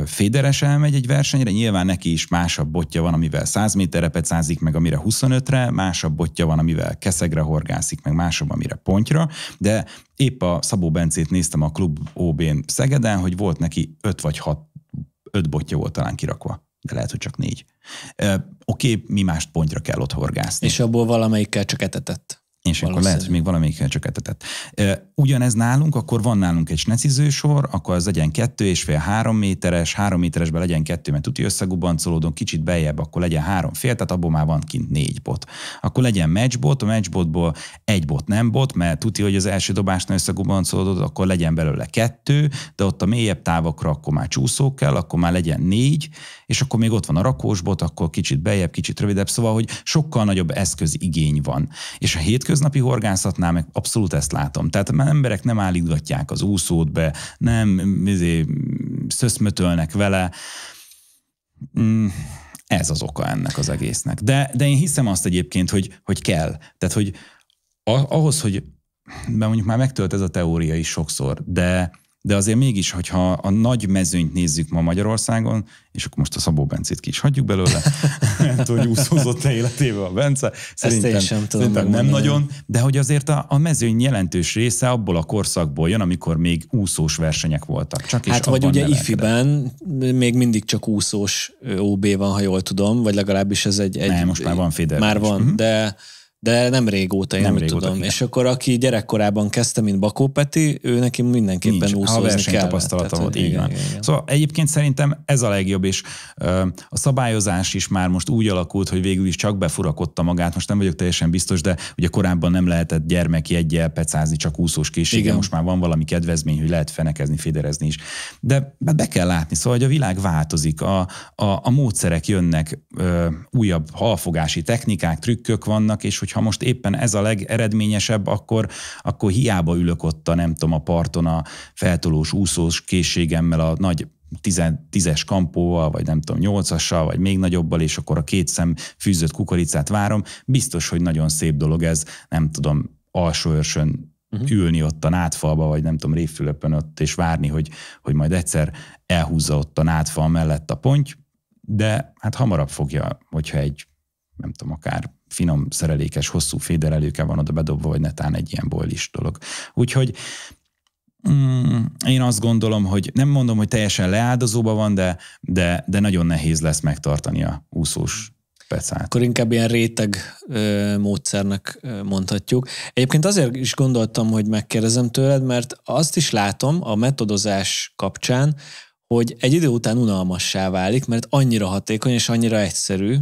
Féderes elmegy egy versenyre, nyilván neki is másabb botja van, amivel 100 méterre pecázik, meg amire 25-re, másabb botja van, amivel keszegre horgászik, meg másabb, amire pontra, de épp a Szabó Bencét néztem a klub OB-n Szegeden, hogy volt neki 5 vagy 6, 5 botja volt talán kirakva de lehet, hogy csak négy. Oké, okay, mi mást pontra kell ott horgászni. És abból valamelyikkel csak etetett. És akkor lehet, hogy még valamelyikkel csökkentetett. Ugyanez nálunk, akkor van nálunk egy snecizősor, akkor az legyen kettő és fél három méteres, három méteresben legyen kettő, mert tuti összegubbancolódom, kicsit beljebb, akkor legyen három fél, tehát abból már van kint négy bot. Akkor legyen matchbot, a matchbotból egy bot nem bot, mert tuti, hogy az első dobásnál összegubbancolódod, akkor legyen belőle kettő, de ott a mélyebb távokra akkor már csúszók kell, akkor már legyen négy, és akkor még ott van a rakósbot, akkor kicsit beljebb, kicsit rövidebb, szóval, hogy sokkal nagyobb eszközigény van. És a hétköz hétköznapi horgászatnál meg abszolút ezt látom. Tehát már emberek nem állítgatják az úszót be, nem izé, szöszmötölnek vele. Mm ez az oka ennek az egésznek. De, de én hiszem azt egyébként, hogy, hogy kell. Tehát, hogy ahhoz, hogy, mert mondjuk már megtölt ez a teória is sokszor, de de azért mégis, hogyha a nagy mezőnyt nézzük ma Magyarországon, és akkor most a Szabó Bencét ki is hagyjuk belőle, nem tudom, hogy úszózott-e életébe a Bence, szerintem, Ezt sem tudom szerintem nem nagyon, de hogy azért a, a mezőny jelentős része abból a korszakból jön, amikor még úszós versenyek voltak. Csak hát vagy ugye nevelkedett. ifiben még mindig csak úszós OB van, ha jól tudom, vagy legalábbis ez egy... egy nem, most már van Federer. Már van, uh-huh. de de nem régóta, én nem úgy régóta, tudom. Igen. És akkor aki gyerekkorában kezdte, mint Bakó Peti, ő neki mindenképpen Nincs, úszózni a versenytapasztalata volt, így igen, van. Igen, igen. Szóval egyébként szerintem ez a legjobb, és ö, a szabályozás is már most úgy alakult, hogy végül is csak befurakodta magát, most nem vagyok teljesen biztos, de ugye korábban nem lehetett gyermeki egyel pecázni, csak úszós készsége, igen. most már van valami kedvezmény, hogy lehet fenekezni, féderezni is. De be kell látni, szóval, hogy a világ változik, a, a, a módszerek jönnek, ö, újabb halfogási technikák, trükkök vannak, és hogy hogyha most éppen ez a legeredményesebb, akkor, akkor hiába ülök ott a, nem tudom, a parton a feltolós úszós készségemmel a nagy tízes kampóval, vagy nem tudom, nyolcassal, vagy még nagyobbal, és akkor a két szem fűzött kukoricát várom. Biztos, hogy nagyon szép dolog ez, nem tudom, alsóörsön uh-huh. ülni ott a nátfalba, vagy nem tudom, révfülöpön ott, és várni, hogy, hogy majd egyszer elhúzza ott a nátfal mellett a ponty, de hát hamarabb fogja, hogyha egy, nem tudom, akár finom szerelékes, hosszú féderelőke van oda bedobva, vagy netán egy ilyen is dolog. Úgyhogy Mm, én azt gondolom, hogy nem mondom, hogy teljesen leáldozóba van, de, de, de nagyon nehéz lesz megtartani a úszós pecát. Akkor inkább ilyen réteg ö, módszernek ö, mondhatjuk. Egyébként azért is gondoltam, hogy megkérdezem tőled, mert azt is látom a metodozás kapcsán, hogy egy idő után unalmassá válik, mert annyira hatékony és annyira egyszerű,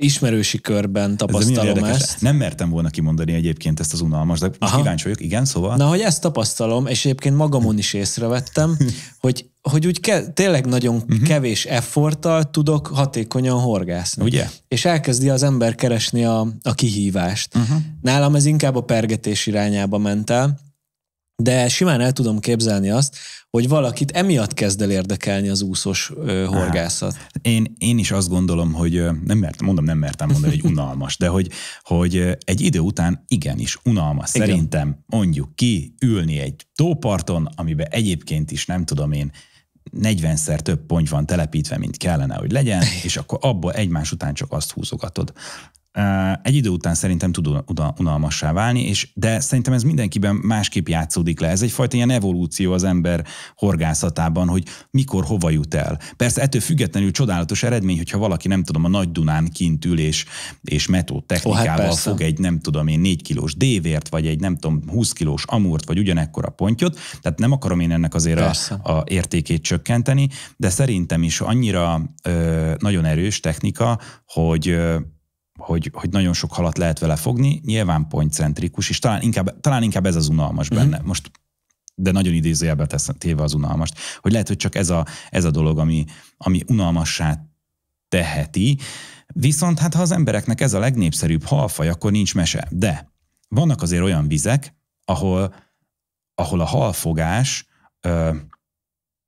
ismerősi körben tapasztalom ez ezt. Nem mertem volna kimondani egyébként ezt az unalmas, de Aha. kíváncsi vagyok, igen, szóval. Na, hogy ezt tapasztalom, és egyébként magamon is észrevettem, hogy hogy úgy ke- tényleg nagyon uh-huh. kevés efforttal tudok hatékonyan horgászni. Ugye? És elkezdi az ember keresni a, a kihívást. Uh-huh. Nálam ez inkább a pergetés irányába ment el, de simán el tudom képzelni azt, hogy valakit emiatt kezd el érdekelni az úszós ö, horgászat. Hát, hát én, én is azt gondolom, hogy nem mertem, mondom, nem mertem mondani, hogy unalmas, de hogy, hogy egy idő után igenis unalmas. Igen. Szerintem mondjuk ki ülni egy tóparton, amiben egyébként is nem tudom én, 40-szer több pont van telepítve, mint kellene, hogy legyen, és akkor abból egymás után csak azt húzogatod egy idő után szerintem tud unalmassá válni, és, de szerintem ez mindenkiben másképp játszódik le. Ez egyfajta ilyen evolúció az ember horgászatában, hogy mikor hova jut el. Persze ettől függetlenül csodálatos eredmény, hogyha valaki nem tudom, a Nagy Dunán kint ül és, és metód hát technikával oh, hát fog egy nem tudom én 4 kilós dévért, vagy egy nem tudom 20 kilós amúrt, vagy ugyanekkor a pontyot, tehát nem akarom én ennek azért a, a, értékét csökkenteni, de szerintem is annyira ö, nagyon erős technika, hogy ö, hogy, hogy nagyon sok halat lehet vele fogni, nyilván pontcentrikus, és talán inkább, talán inkább ez az unalmas uh-huh. benne. Most de nagyon idézőjelbe téve az unalmast, hogy lehet, hogy csak ez a, ez a dolog, ami, ami unalmassá teheti, viszont hát ha az embereknek ez a legnépszerűbb halfaj, akkor nincs mese. De vannak azért olyan vizek, ahol, ahol a halfogás, ö,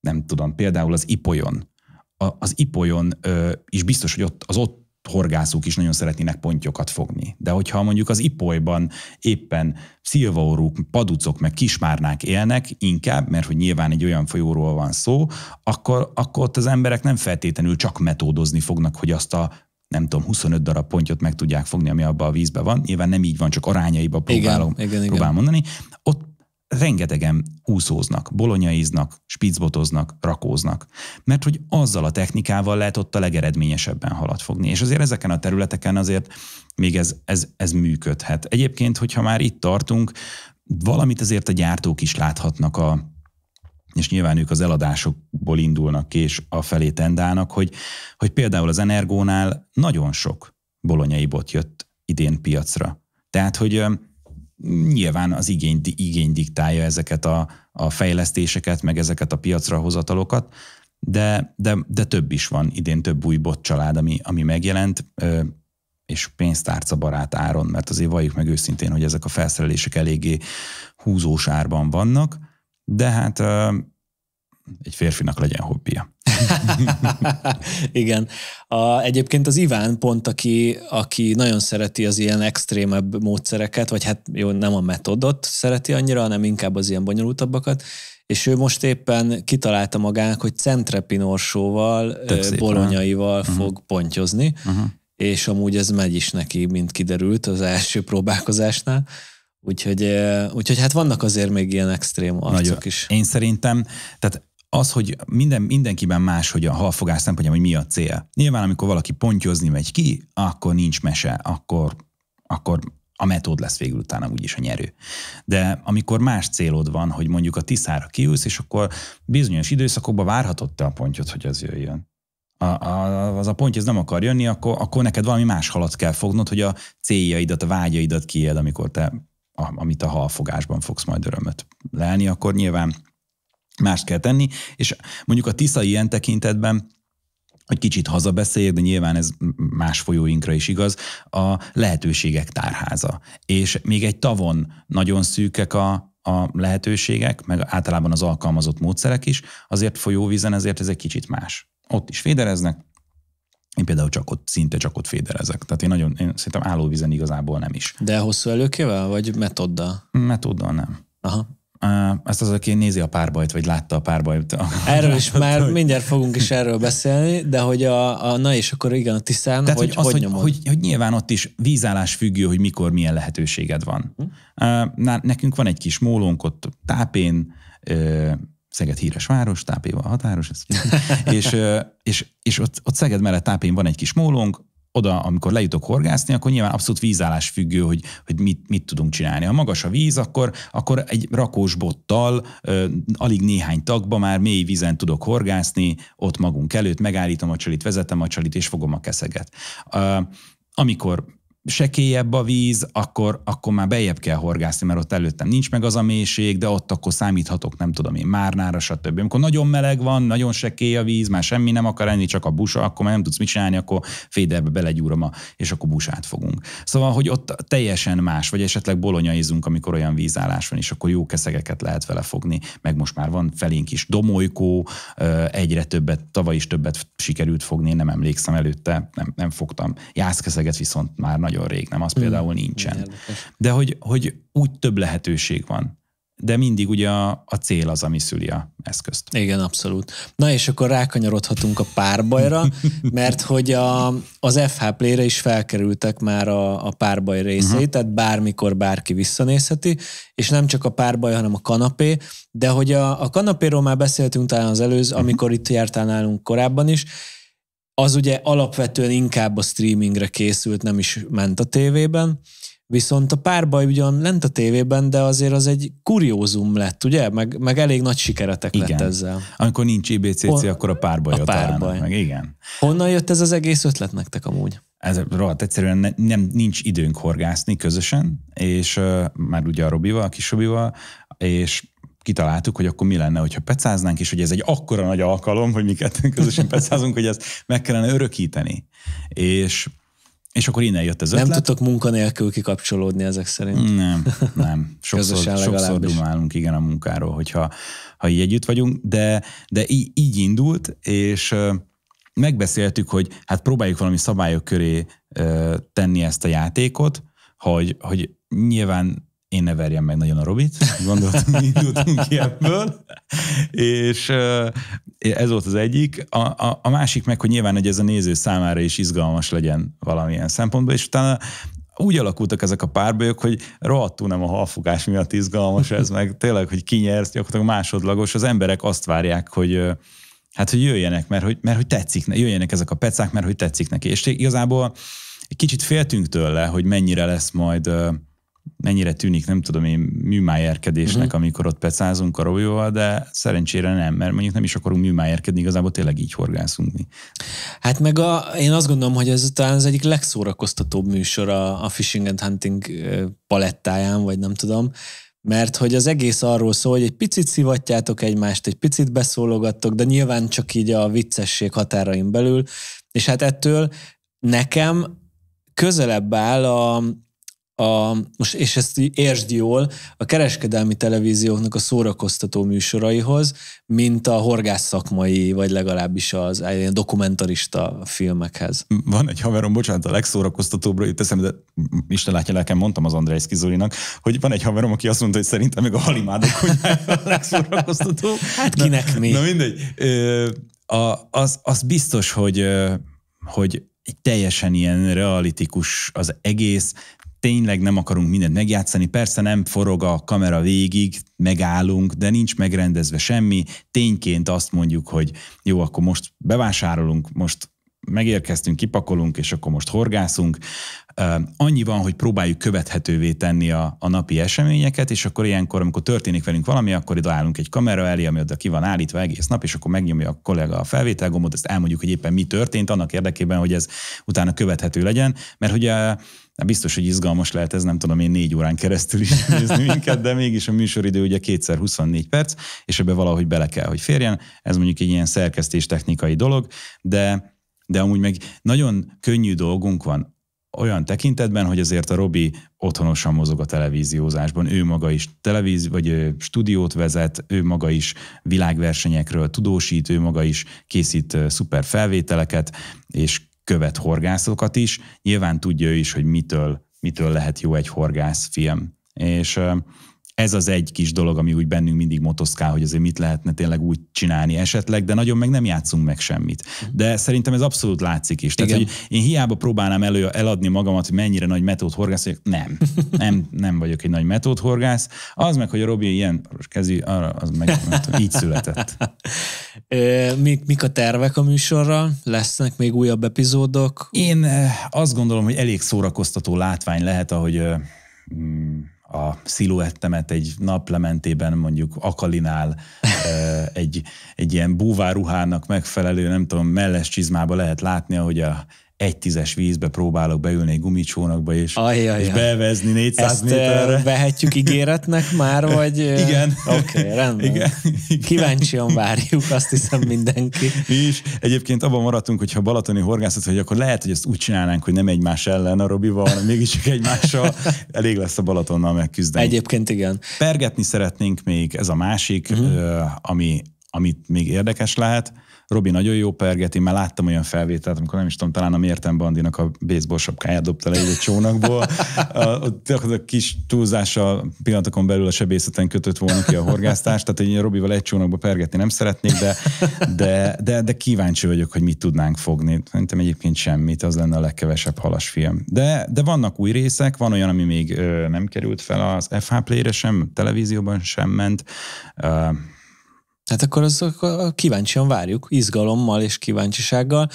nem tudom, például az ipolyon, a, az ipolyon ö, is biztos, hogy ott, az ott horgászók is nagyon szeretnének pontyokat fogni. De hogyha mondjuk az Ipolyban éppen szilvaorúk, paducok meg kismárnák élnek inkább, mert hogy nyilván egy olyan folyóról van szó, akkor, akkor ott az emberek nem feltétlenül csak metódozni fognak, hogy azt a nem tudom, 25 darab pontyot meg tudják fogni, ami abban a vízben van. Nyilván nem így van, csak arányaiba próbálom, igen, igen, próbálom igen. mondani rengetegen úszóznak, bolonyaiznak, spicbotoznak, rakóznak. Mert hogy azzal a technikával lehet ott a legeredményesebben halat fogni. És azért ezeken a területeken azért még ez, ez, ez működhet. Egyébként, hogyha már itt tartunk, valamit azért a gyártók is láthatnak a, és nyilván ők az eladásokból indulnak ki, és a felé tendálnak, hogy, hogy például az Energónál nagyon sok bolonyai bot jött idén piacra. Tehát, hogy nyilván az igény, igény diktálja ezeket a, a fejlesztéseket, meg ezeket a piacra hozatalokat, de, de, de több is van, idén több új bot család, ami, ami megjelent, és pénztárca barát áron, mert azért valljuk meg őszintén, hogy ezek a felszerelések eléggé húzós árban vannak, de hát egy férfinak legyen hobbija. Igen. A, egyébként az Iván pont, aki, aki nagyon szereti az ilyen extrémebb módszereket, vagy hát jó, nem a metodot szereti annyira, hanem inkább az ilyen bonyolultabbakat, és ő most éppen kitalálta magának, hogy centrepinorsóval, bolonyaival uh-huh. fog pontyozni, uh-huh. Mhm. és amúgy ez megy is neki, mint kiderült az első próbálkozásnál. Úgyhogy, úgyhogy hát vannak azért még ilyen extrém arcok Nagyon. is. Én szerintem, tehát az, hogy minden, mindenkiben más, hogy a halfogás szempontjából, hogy mi a cél. Nyilván, amikor valaki pontyozni megy ki, akkor nincs mese, akkor, akkor a metód lesz végül utána úgyis a nyerő. De amikor más célod van, hogy mondjuk a tiszára kiülsz, és akkor bizonyos időszakokban várhatod te a pontyot, hogy az jöjjön. A, a, az a pontja ez nem akar jönni, akkor, akkor neked valami más halat kell fognod, hogy a céljaidat, a vágyaidat kiéld, amikor te, a, amit a halfogásban fogsz majd örömöt lelni, akkor nyilván mást kell tenni, és mondjuk a Tisza ilyen tekintetben hogy kicsit hazabeszéljek, de nyilván ez más folyóinkra is igaz, a lehetőségek tárháza. És még egy tavon nagyon szűkek a, a lehetőségek, meg általában az alkalmazott módszerek is, azért folyóvízen ezért ez egy kicsit más. Ott is fédereznek, én például csak ott, szinte csak ott féderezek. Tehát én nagyon, én szerintem állóvízen igazából nem is. De hosszú előkével, vagy metoddal? Metoddal nem. Aha ezt az, aki nézi a párbajt, vagy látta a párbajt. Erről is már hogy... mindjárt fogunk is erről beszélni, de hogy a, a na és akkor igen, a tisztán, Tehát, hogy, hogy, az, hogy, hogy, hogy nyilván ott is vízállás függő, hogy mikor milyen lehetőséged van. Hm. Na, nekünk van egy kis mólónk ott Tápén, Szeged híres város, Tápéval határos, ez és, és, és ott, ott Szeged mellett Tápén van egy kis mólónk, oda, amikor lejutok horgászni, akkor nyilván abszolút vízállás függő, hogy, hogy mit, mit tudunk csinálni. Ha magas a víz, akkor, akkor egy rakós bottal, ö, alig néhány tagba már mély vízen tudok horgászni, ott magunk előtt megállítom a csalit, vezetem a csalit, és fogom a keszeget. Ö, amikor sekélyebb a víz, akkor, akkor már bejebb kell horgászni, mert ott előttem nincs meg az a mélység, de ott akkor számíthatok, nem tudom én, márnára, stb. Amikor nagyon meleg van, nagyon sekély a víz, már semmi nem akar enni, csak a busa, akkor már nem tudsz mit csinálni, akkor féderbe belegyúrom, a, és akkor busát fogunk. Szóval, hogy ott teljesen más, vagy esetleg bolonyaizunk, amikor olyan vízállás van, és akkor jó keszegeket lehet vele fogni, meg most már van felénk is domolykó, egyre többet, tavaly is többet sikerült fogni, nem emlékszem előtte, nem, nem fogtam. Jászkeszeget viszont már nagy nagyon rég, nem? Az hmm. például nincsen. De hogy, hogy úgy több lehetőség van de mindig ugye a, a cél az, ami szüli a eszközt. Igen, abszolút. Na és akkor rákanyarodhatunk a párbajra, mert hogy a, az FH Play-re is felkerültek már a, a párbaj részei, uh-huh. tehát bármikor bárki visszanézheti, és nem csak a párbaj, hanem a kanapé, de hogy a, a kanapéról már beszéltünk talán az előző, uh-huh. amikor itt jártál nálunk korábban is, az ugye alapvetően inkább a streamingre készült, nem is ment a tévében, viszont a párbaj ugyan lent a tévében, de azért az egy kuriózum lett, ugye? Meg, meg elég nagy sikeretek igen. lett ezzel. Amikor nincs IBCC, Hon... akkor a párbaj a párbaj. meg, igen. Honnan jött ez az egész ötlet nektek amúgy? Ez rohadt egyszerűen ne, nem, nincs időnk horgászni közösen, és uh, már ugye a Robival, a kis Robival, és kitaláltuk, hogy akkor mi lenne, hogyha pecáznánk, és hogy ez egy akkora nagy alkalom, hogy mi ketten közösen pecázunk, hogy ezt meg kellene örökíteni. És, és akkor innen jött az ötlet. Nem tudtok munkanélkül kikapcsolódni ezek szerint. Nem, nem. Sokszor, sokszor dumálunk igen a munkáról, hogyha ha így együtt vagyunk, de, de így, így indult, és megbeszéltük, hogy hát próbáljuk valami szabályok köré tenni ezt a játékot, hogy, hogy nyilván én ne verjem meg nagyon a Robit, hogy indultunk ki ebből, és ez volt az egyik. A, a, a másik meg, hogy nyilván, hogy ez a néző számára is izgalmas legyen valamilyen szempontból, és utána úgy alakultak ezek a párbajok, hogy rohadtul nem a halfogás miatt izgalmas ez, meg tényleg, hogy nyer, gyakorlatilag másodlagos, az emberek azt várják, hogy hát, hogy jöjjenek, mert hogy, mert hogy tetszik, jöjjenek ezek a pecák, mert hogy tetszik neki. És igazából egy kicsit féltünk tőle, hogy mennyire lesz majd mennyire tűnik, nem tudom én, műmájerkedésnek, uh-huh. Mhm. amikor ott pecázunk a rojóval, de szerencsére nem, mert mondjuk nem is akarunk műmájerkedni, igazából tényleg így horgászunk mi. Hát meg a, én azt gondolom, hogy ez talán az egyik legszórakoztatóbb műsor a, a Fishing and Hunting palettáján, vagy nem tudom, mert hogy az egész arról szól, hogy egy picit szivatjátok egymást, egy picit beszólogattok, de nyilván csak így a viccesség határain belül, és hát ettől nekem közelebb áll a, a, most, és ezt értsd jól, a kereskedelmi televízióknak a szórakoztató műsoraihoz, mint a horgász szakmai, vagy legalábbis az a dokumentarista filmekhez. Van egy haverom, bocsánat, a legszórakoztatóbbra itt teszem, de Isten látja lelkem, mondtam az Andrész Kizolinak, hogy van egy haverom, aki azt mondta, hogy szerintem még a halimádok a legszórakoztató. Hát kinek na, mi? Na mindegy. A, az, az biztos, hogy, hogy teljesen ilyen realitikus az egész, tényleg nem akarunk mindent megjátszani, persze nem forog a kamera végig, megállunk, de nincs megrendezve semmi, tényként azt mondjuk, hogy jó, akkor most bevásárolunk, most megérkeztünk, kipakolunk, és akkor most horgászunk. Annyi van, hogy próbáljuk követhetővé tenni a, a napi eseményeket, és akkor ilyenkor, amikor történik velünk valami, akkor ide állunk egy kamera elé, ami oda ki van állítva egész nap, és akkor megnyomja a kollega a felvételgombot, ezt elmondjuk, hogy éppen mi történt, annak érdekében, hogy ez utána követhető legyen, mert hogy a, hát biztos, hogy izgalmas lehet ez, nem tudom én négy órán keresztül is nézni minket, de mégis a műsoridő ugye kétszer 24 perc, és ebbe valahogy bele kell, hogy férjen. Ez mondjuk egy ilyen szerkesztés technikai dolog, de de amúgy meg nagyon könnyű dolgunk van olyan tekintetben, hogy azért a Robi otthonosan mozog a televíziózásban, ő maga is televíz, vagy stúdiót vezet, ő maga is világversenyekről tudósít, ő maga is készít szuper felvételeket, és követ horgászokat is. Nyilván tudja ő is, hogy mitől, mitől lehet jó egy horgászfilm. És ez az egy kis dolog, ami úgy bennünk mindig motoszkál, hogy azért mit lehetne tényleg úgy csinálni esetleg, de nagyon meg nem játszunk meg semmit. De szerintem ez abszolút látszik is. Tehát, Igen. hogy én hiába próbálnám elő, eladni magamat, hogy mennyire nagy metódhorgász vagyok, nem. nem. Nem vagyok egy nagy metódhorgász. Az meg, hogy a Robi ilyen kezű, arra, az meg így született. Mik, mik a tervek a műsorra? Lesznek még újabb epizódok? Én azt gondolom, hogy elég szórakoztató látvány lehet, ahogy mm, a sziluettemet egy naplementében mondjuk akalinál egy, egy ilyen búváruhának megfelelő, nem tudom, melles csizmába lehet látni, ahogy a egy tízes vízbe próbálok beülni egy gumicsónakba, és, Ajjaj, és bevezni 400 ezt eh, méterre. vehetjük ígéretnek már, vagy... Igen. Eh, oké, okay, rendben. Igen. Igen. Kíváncsian várjuk, azt hiszem mindenki. Mi is. Egyébként abban maradtunk, hogyha balatoni horgászat hogy akkor lehet, hogy ezt úgy csinálnánk, hogy nem egymás ellen a Robival, hanem mégiscsak egymással. Elég lesz a Balatonnal megküzdeni. Egyébként igen. Pergetni szeretnénk még, ez a másik, uh-huh. ami, amit még érdekes lehet Robi nagyon jó pergeti, már láttam olyan felvételt, amikor nem is tudom, talán a Mértem Bandinak a baseball sapkáját dobta le egy csónakból. A, ott a kis túlzása pillanatokon belül a sebészeten kötött volna ki a horgásztást, tehát egy Robival egy csónakba pergetni nem szeretnék, de, de, de, de kíváncsi vagyok, hogy mit tudnánk fogni. Szerintem egyébként semmit, az lenne a legkevesebb film. De, de vannak új részek, van olyan, ami még nem került fel az FH Play-re sem, televízióban sem ment. Tehát akkor az kíváncsian várjuk, izgalommal és kíváncsisággal.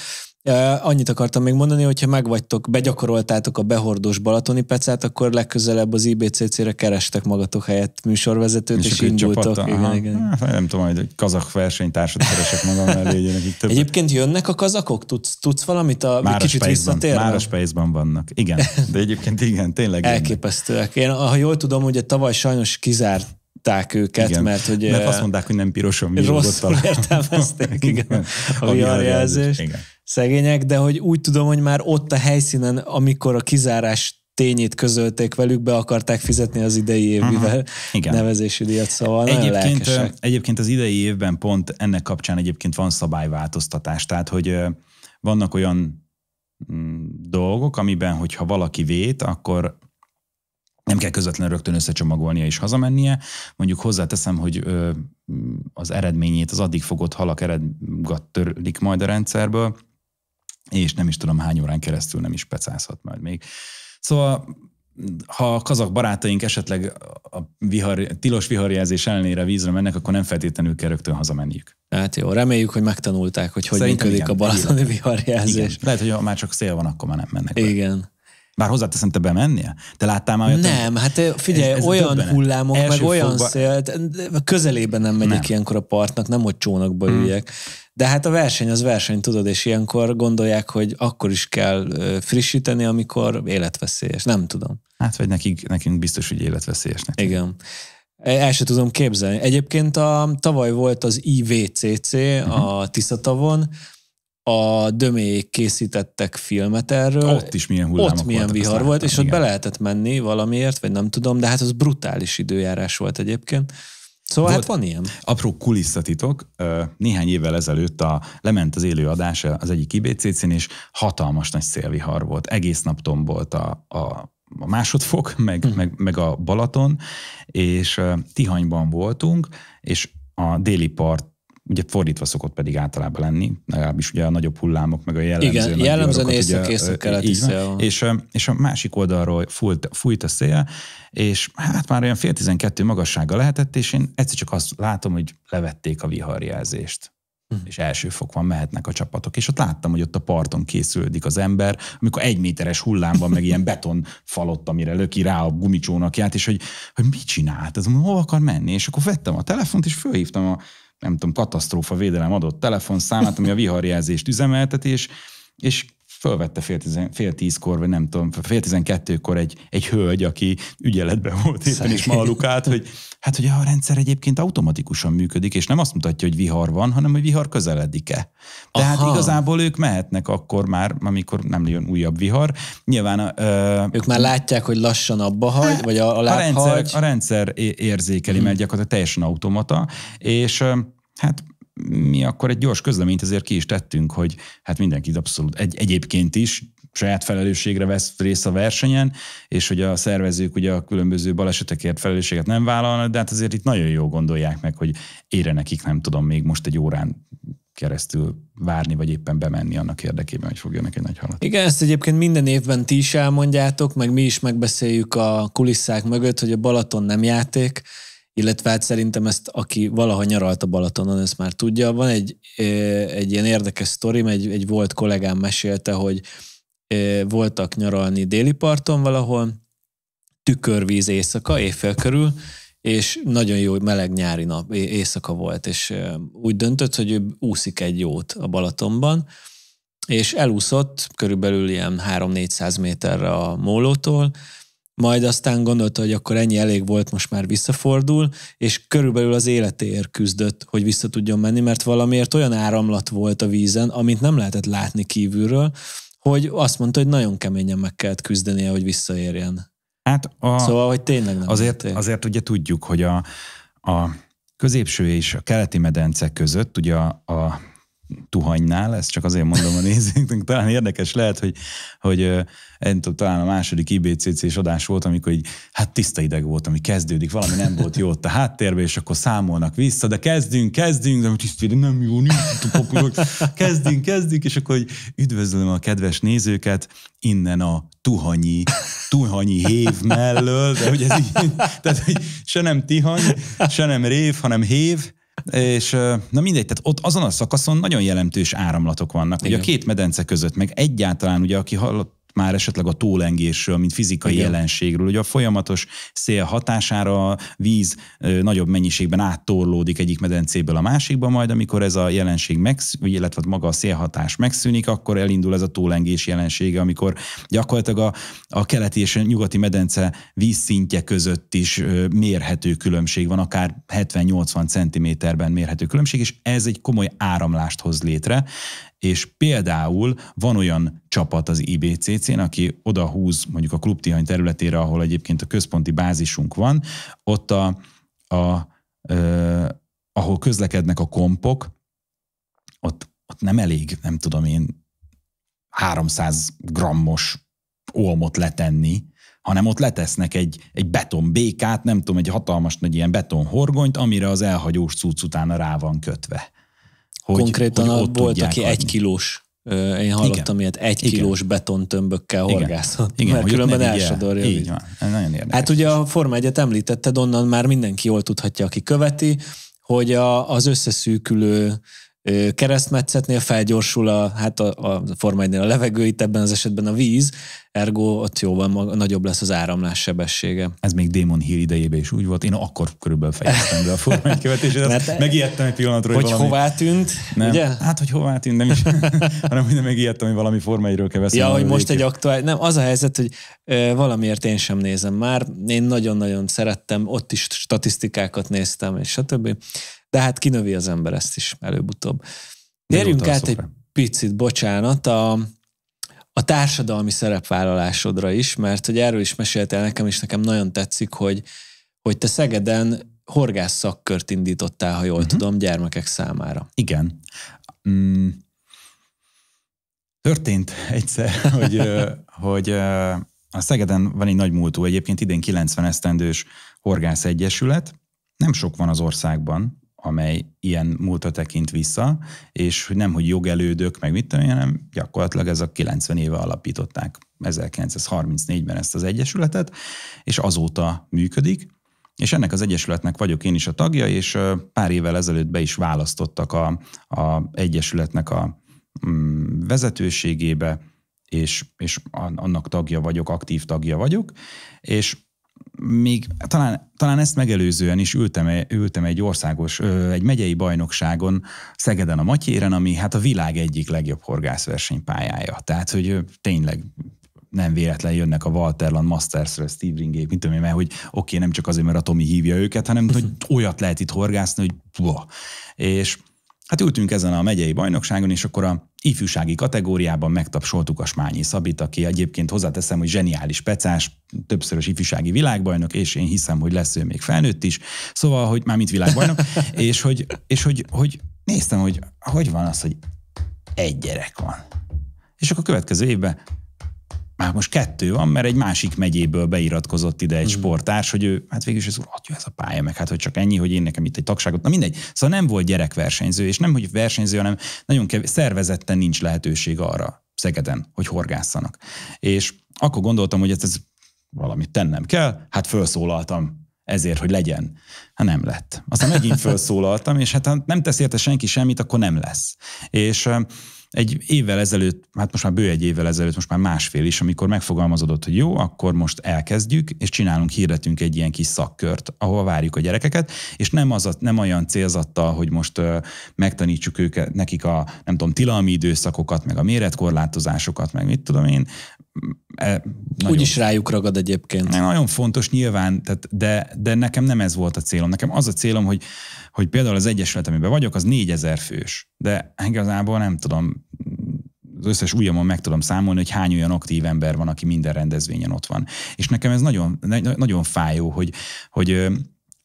Annyit akartam még mondani, hogyha megvagytok, begyakoroltátok a behordós balatoni pecát, akkor legközelebb az IBCC-re kerestek magatok helyett műsorvezetőt, és, és indultok. igen, igen. Hát, nem tudom, hogy egy kazak versenytársat keresek magam mellé, hogy több. Egyébként jönnek a kazakok? Tudsz, tudsz valamit a Már kicsit visszatérni? Már a Spaceban vannak, igen. De egyébként igen, tényleg. Elképesztőek. Én, ha jól tudom, ugye tavaly sajnos kizárt átadták őket, igen. mert hogy... Mert azt mondták, hogy nem pirosan mi Rosszul értelmezték, igen, a, a VR jelzést. Szegények, de hogy úgy tudom, hogy már ott a helyszínen, amikor a kizárás tényét közölték velük, be akarták fizetni az idei évvel mhm. nevezési díjat, szóval egyébként, egyébként az idei évben pont ennek kapcsán egyébként van szabályváltoztatás, tehát hogy vannak olyan mm, dolgok, amiben, hogyha valaki vét, akkor nem kell közvetlenül rögtön összecsomagolnia és hazamennie. Mondjuk hozzáteszem, hogy az eredményét, az addig fogott halak eredgat törlik majd a rendszerből, és nem is tudom hány órán keresztül nem is pecázhat majd még. Szóval ha a kazak barátaink esetleg a vihar, tilos viharjelzés ellenére vízre mennek, akkor nem feltétlenül kell rögtön hazamenniük. Hát jó, reméljük, hogy megtanulták, hogy hogy működik igen, a balatoni viharjelzés. Igen. Lehet, hogy ha már csak szél van, akkor már nem mennek. Igen. Be. Bár hozzáteszem, te bemennie? Te láttál már olyat? Nem, hát figyelj, ez, ez olyan döbbenet. hullámok, Első meg olyan fogba... szél, hát, közelében nem megyek nem. ilyenkor a partnak, nem hogy csónakba hmm. üljek. De hát a verseny az verseny, tudod, és ilyenkor gondolják, hogy akkor is kell frissíteni, amikor életveszélyes. Nem tudom. Hát, vagy nekik, nekünk biztos, hogy életveszélyesnek. Igen. E, el sem tudom képzelni. Egyébként a, tavaly volt az IVCC uh-huh. Hmm. a Tiszatavon, a dömék készítettek filmet erről. Ott is milyen hullámok Ott milyen vihar volt, és igen. ott be lehetett menni valamiért, vagy nem tudom, de hát az brutális időjárás volt egyébként. Szóval hát volt, hát van ilyen. Apró kulisszatitok, néhány évvel ezelőtt a, lement az élő adás az egyik IBCC-n, és hatalmas nagy szélvihar volt. Egész nap tombolt a, a a másodfok, meg, hmm. meg, meg a Balaton, és Tihanyban voltunk, és a déli part Ugye fordítva szokott pedig általában lenni, legalábbis ugye a nagyobb hullámok, meg a jellemző Igen, jellemzően észak észak keleti szél. És, és a másik oldalról fújt, fújt a szél, és hát már olyan fél tizenkettő magassága lehetett, és én egyszer csak azt látom, hogy levették a viharjelzést. Hmm. és első fokon mehetnek a csapatok. És ott láttam, hogy ott a parton készülődik az ember, amikor egy méteres hullámban, meg ilyen beton falott, amire löki rá a gumicsónakját, és hogy, hogy mit csinált, ez hol akar menni, és akkor vettem a telefont, és fölhívtam a nem tudom, katasztrófa védelem adott telefonszámát, ami a viharjelzést üzemelteti, és, és fölvette fél, tizen, fél tízkor, vagy nem tudom, fél tizenkettőkor egy, egy hölgy, aki ügyeletben volt éppen Szerint. is malukát, hogy hát hogy a rendszer egyébként automatikusan működik, és nem azt mutatja, hogy vihar van, hanem hogy vihar közeledik-e. Tehát Aha. igazából ők mehetnek akkor már, amikor nem jön újabb vihar. Nyilván... Ö, ők már látják, hogy lassan abba hagy, hát, vagy a, a, a rendszer, hagy. a rendszer érzékeli, hmm. mert gyakorlatilag teljesen automata, és hát mi akkor egy gyors közleményt azért ki is tettünk, hogy hát mindenki abszolút egy, egyébként is saját felelősségre vesz részt a versenyen, és hogy a szervezők ugye a különböző balesetekért felelősséget nem vállalnak, de hát azért itt nagyon jó gondolják meg, hogy ére nekik nem tudom még most egy órán keresztül várni, vagy éppen bemenni annak érdekében, hogy fogjanak egy nagy halat. Igen, ezt egyébként minden évben ti is elmondjátok, meg mi is megbeszéljük a kulisszák mögött, hogy a Balaton nem játék, illetve hát szerintem ezt, aki valaha nyaralt a Balatonon, ezt már tudja. Van egy, egy ilyen érdekes sztori, egy, egy volt kollégám mesélte, hogy voltak nyaralni déli parton valahol, tükörvíz éjszaka, éjfél körül, és nagyon jó meleg nyári nap, éjszaka volt, és úgy döntött, hogy ő úszik egy jót a Balatonban, és elúszott körülbelül ilyen 3-400 méterre a mólótól, majd aztán gondolta, hogy akkor ennyi elég volt, most már visszafordul, és körülbelül az életéért küzdött, hogy vissza tudjon menni, mert valamiért olyan áramlat volt a vízen, amit nem lehetett látni kívülről, hogy azt mondta, hogy nagyon keményen meg kellett küzdenie, hogy visszaérjen. Hát a, szóval, hogy tényleg nem azért, azért ugye tudjuk, hogy a, a középső és a keleti medence között ugye a, a tuhanynál, ezt csak azért mondom a nézőknek, talán érdekes lehet, hogy, hogy én tudom, talán a második ibcc és adás volt, amikor így, hát tiszta ideg volt, ami kezdődik, valami nem volt jó ott a háttérben, és akkor számolnak vissza, de kezdünk, kezdünk, de tiszta ideg, nem jó, nincs, kezdünk, kezdünk, és akkor hogy üdvözlöm a kedves nézőket, innen a tuhanyi, tuhanyi hév mellől, de hogy ez így, tehát hogy se nem tihany, se nem rév, hanem hév, és na mindegy, tehát ott azon a szakaszon nagyon jelentős áramlatok vannak. Igen. Ugye a két medence között, meg egyáltalán ugye, aki hallott, már esetleg a tólengésről, mint fizikai Igen. jelenségről. hogy a folyamatos szél hatására a víz nagyobb mennyiségben áttorlódik egyik medencéből a másikba, majd amikor ez a jelenség, megszűnik, illetve maga a szélhatás megszűnik, akkor elindul ez a tólengés jelensége, amikor gyakorlatilag a, a keleti és a nyugati medence vízszintje között is mérhető különbség van, akár 70-80 centiméterben mérhető különbség, és ez egy komoly áramlást hoz létre és például van olyan csapat az IBCC-n, aki odahúz mondjuk a klubtihany területére, ahol egyébként a központi bázisunk van, ott a, a ö, ahol közlekednek a kompok, ott, ott nem elég, nem tudom én, 300 grammos olmot letenni, hanem ott letesznek egy, egy beton békát, nem tudom, egy hatalmas nagy ilyen beton horgonyt, amire az elhagyós cucc utána rá van kötve hogy, Konkrétan hogy ott volt, aki adni. egy kilós én hallottam Igen. ilyet, egy Igen. kilós betontömbökkel horgászott, Igen. Igen, mert különben elsodorja. Így van, nagyon érdekes. Hát ugye a Forma 1 említetted, onnan már mindenki jól tudhatja, aki követi, hogy a, az összeszűkülő keresztmetszetnél felgyorsul a, hát a, a Forma 1 a levegő, itt ebben az esetben a víz, ergo ott jóval maga, nagyobb lesz az áramlás sebessége. Ez még Démon Hill idejében is úgy volt, én akkor körülbelül fejeztem be a Forma 1 követését, Mert megijedtem egy pillanatról, hogy, hogy valami... hová tűnt, nem, ugye? Hát, hogy hová tűnt, nem is, hanem hogy megijedtem, hogy valami Forma 1-ről Ja, hogy most egy aktuális, nem, az a helyzet, hogy ö, valamiért én sem nézem már, én nagyon-nagyon szerettem, ott is statisztikákat néztem, és stb de hát kinövi az ember ezt is előbb-utóbb. Térjünk át egy picit, bocsánat, a, a társadalmi szerepvállalásodra is, mert hogy erről is meséltél nekem, és nekem nagyon tetszik, hogy, hogy te Szegeden horgász szakkört indítottál, ha jól uh-huh. tudom, gyermekek számára. Igen. Mm. Történt egyszer, hogy, hogy a Szegeden van egy nagy múltú, egyébként idén 90 esztendős horgász egyesület, nem sok van az országban, amely ilyen múltra tekint vissza, és nem, hogy jogelődök, meg mit tudom, hanem gyakorlatilag ez a 90 éve alapították 1934-ben ezt az egyesületet, és azóta működik, és ennek az egyesületnek vagyok én is a tagja, és pár évvel ezelőtt be is választottak a, a egyesületnek a mm, vezetőségébe, és, és annak tagja vagyok, aktív tagja vagyok, és még talán, talán ezt megelőzően is ültem, e, ültem egy országos, egy megyei bajnokságon Szegeden a Matyéren, ami hát a világ egyik legjobb horgászversenypályája. Tehát, hogy tényleg nem véletlen jönnek a Walterland Masters-re, Steve Ringék, mint tudom én, mert hogy oké, okay, nem csak azért, mert a Tomi hívja őket, hanem hogy olyat lehet itt horgászni, hogy puha. És Hát ültünk ezen a megyei bajnokságon, és akkor a ifjúsági kategóriában megtapsoltuk a Smányi Szabit, aki egyébként hozzáteszem, hogy zseniális pecás, többszörös ifjúsági világbajnok, és én hiszem, hogy lesz ő még felnőtt is. Szóval, hogy már mint világbajnok, és hogy, és hogy, hogy néztem, hogy hogy van az, hogy egy gyerek van. És akkor a következő évben már most kettő van, mert egy másik megyéből beiratkozott ide egy mm. sportárs, hogy ő, hát végül is ez, uratja ez a pálya, meg hát hogy csak ennyi, hogy én nekem itt egy tagságot, na mindegy. Szóval nem volt gyerekversenyző, és nem, hogy versenyző, hanem nagyon kevés, szervezetten nincs lehetőség arra Szegeden, hogy horgászanak. És akkor gondoltam, hogy ez, ez valamit tennem kell, hát felszólaltam ezért, hogy legyen. Hát nem lett. Aztán megint felszólaltam, és hát ha nem tesz érte senki semmit, akkor nem lesz. És egy évvel ezelőtt, hát most már bő egy évvel ezelőtt, most már másfél is, amikor megfogalmazódott, hogy jó, akkor most elkezdjük, és csinálunk, hirdetünk egy ilyen kis szakkört, ahol várjuk a gyerekeket, és nem, az, a nem olyan célzattal, hogy most ö, megtanítsuk őket, nekik a, nem tudom, tilalmi időszakokat, meg a méretkorlátozásokat, meg mit tudom én, E, nagyon, is rájuk ragad egyébként. Nagyon fontos nyilván, tehát de, de nekem nem ez volt a célom. Nekem az a célom, hogy, hogy például az egyesület, amiben vagyok, az négyezer fős. De igazából nem tudom, az összes ujjamon meg tudom számolni, hogy hány olyan aktív ember van, aki minden rendezvényen ott van. És nekem ez nagyon, nagyon fájó, hogy, hogy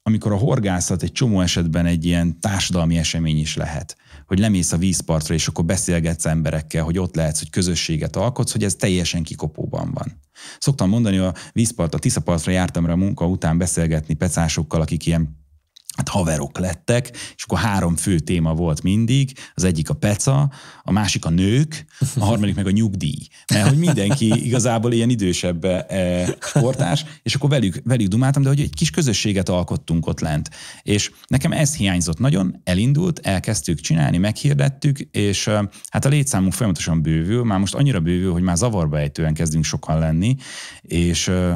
amikor a horgászat egy csomó esetben egy ilyen társadalmi esemény is lehet, hogy lemész a vízpartra, és akkor beszélgetsz emberekkel, hogy ott lehetsz, hogy közösséget alkotsz, hogy ez teljesen kikopóban van. Szoktam mondani, a a Tiszapartra jártam rá munka után beszélgetni pecásokkal, akik ilyen hát haverok lettek, és akkor három fő téma volt mindig, az egyik a peca, a másik a nők, a harmadik meg a nyugdíj. Mert hogy mindenki igazából ilyen idősebb eh, sportás, és akkor velük, velük dumáltam, de hogy egy kis közösséget alkottunk ott lent. És nekem ez hiányzott nagyon, elindult, elkezdtük csinálni, meghirdettük, és eh, hát a létszámunk folyamatosan bővül, már most annyira bővül, hogy már zavarba ejtően kezdünk sokan lenni, és eh,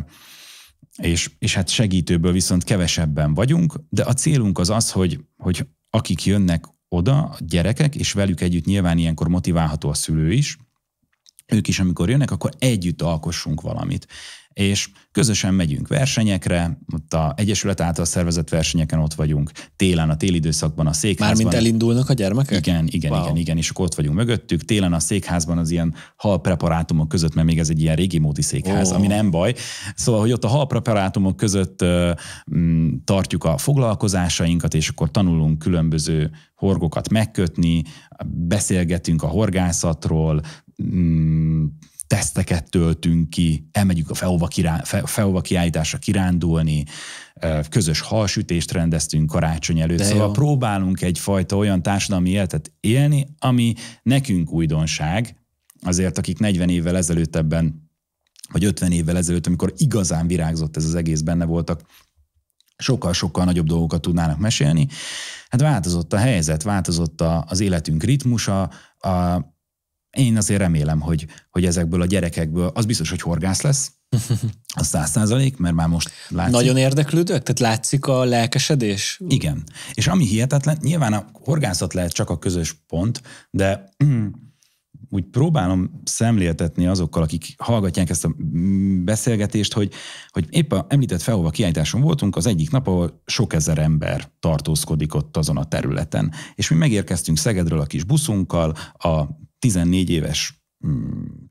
és, és hát segítőből viszont kevesebben vagyunk, de a célunk az az, hogy, hogy akik jönnek oda, a gyerekek, és velük együtt nyilván ilyenkor motiválható a szülő is, ők is, amikor jönnek, akkor együtt alkossunk valamit és közösen megyünk versenyekre, ott a Egyesület által szervezett versenyeken ott vagyunk, télen a téli időszakban a székházban. Mármint elindulnak a gyermekek? Igen, igen, wow. igen, igen, és akkor ott vagyunk mögöttük. Télen a székházban az ilyen preparátumok között, mert még ez egy ilyen régi módi székház, oh. ami nem baj. Szóval, hogy ott a preparátumok között m, mm, tartjuk a foglalkozásainkat, és akkor tanulunk különböző horgokat megkötni, beszélgetünk a horgászatról, m, mm, teszteket töltünk ki, elmegyünk a Feova, fe, Feova kiállításra kirándulni, közös halsütést rendeztünk karácsony előtt. De szóval jó. próbálunk egyfajta olyan társadalmi életet élni, ami nekünk újdonság, azért akik 40 évvel ezelőtt ebben, vagy 50 évvel ezelőtt, amikor igazán virágzott ez az egész, benne voltak, sokkal-sokkal nagyobb dolgokat tudnának mesélni. Hát változott a helyzet, változott a, az életünk ritmusa, a, én azért remélem, hogy, hogy ezekből a gyerekekből, az biztos, hogy horgász lesz, a száz százalék, mert már most látszik. Nagyon érdeklődők? Tehát látszik a lelkesedés? Igen. És ami hihetetlen, nyilván a horgászat lehet csak a közös pont, de úgy próbálom szemléltetni azokkal, akik hallgatják ezt a beszélgetést, hogy, hogy épp a említett felhova kiállításon voltunk, az egyik nap, ahol sok ezer ember tartózkodik ott azon a területen. És mi megérkeztünk Szegedről a kis buszunkkal, a 14 éves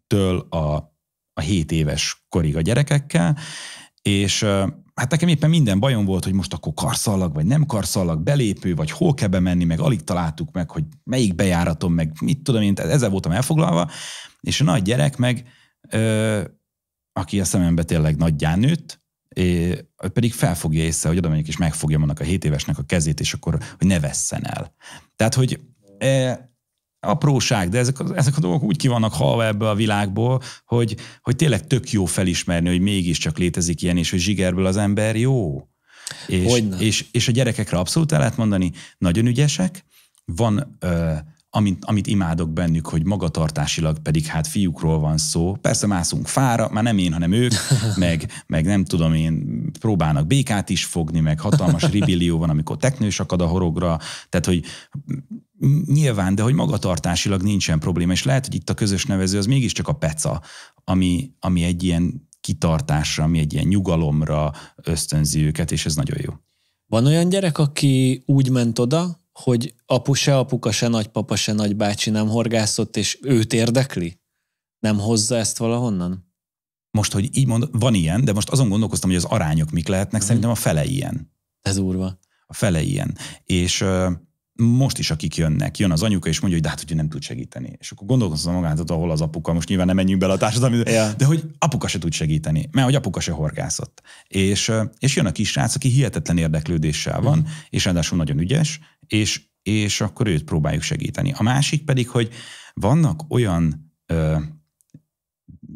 től a, a 7 éves korig a gyerekekkel, és hát nekem éppen minden bajom volt, hogy most akkor karszallag, vagy nem karszallag, belépő, vagy hol kell bemenni, meg alig találtuk meg, hogy melyik bejáratom, meg mit tudom én, tehát ezzel voltam elfoglalva, és a nagy gyerek meg, ö, aki a szemembe tényleg nagyján nőtt, É, pedig felfogja észre, hogy oda megyek és megfogja annak a 7 évesnek a kezét, és akkor, hogy ne vesszen el. Tehát, hogy e, apróság, de ezek, ezek a dolgok úgy ki vannak halva ebbe a világból, hogy, hogy tényleg tök jó felismerni, hogy mégiscsak létezik ilyen, és hogy zsigerből az ember jó. És, és, és a gyerekekre abszolút el lehet mondani, nagyon ügyesek, van... Ö, amit, amit imádok bennük, hogy magatartásilag pedig hát fiúkról van szó. Persze mászunk fára, már nem én, hanem ők, meg, meg nem tudom én, próbálnak békát is fogni, meg hatalmas ribillió van, amikor teknős akad a horogra, tehát hogy Nyilván, de hogy magatartásilag nincsen probléma, és lehet, hogy itt a közös nevező az mégiscsak a peca, ami, ami egy ilyen kitartásra, ami egy ilyen nyugalomra ösztönzi őket, és ez nagyon jó. Van olyan gyerek, aki úgy ment oda, hogy apu se apuka, se nagypapa, se nagybácsi nem horgászott, és őt érdekli? Nem hozza ezt valahonnan? Most, hogy így mond, van ilyen, de most azon gondolkoztam, hogy az arányok mik lehetnek, mm. szerintem a fele ilyen. Ez úrva. A fele ilyen. És most is akik jönnek, jön az anyuka, és mondja, hogy de hát, hogy nem tud segíteni. És akkor gondolkozom magát, hogy ahol az apuka, most nyilván nem menjünk bele a társadalmi, yeah. de hogy apuka se tud segíteni, mert hogy apuka se horgászott. És, és jön a kisrác, aki hihetetlen érdeklődéssel van, mm. és ráadásul nagyon ügyes, és, és akkor őt próbáljuk segíteni. A másik pedig, hogy vannak olyan ö,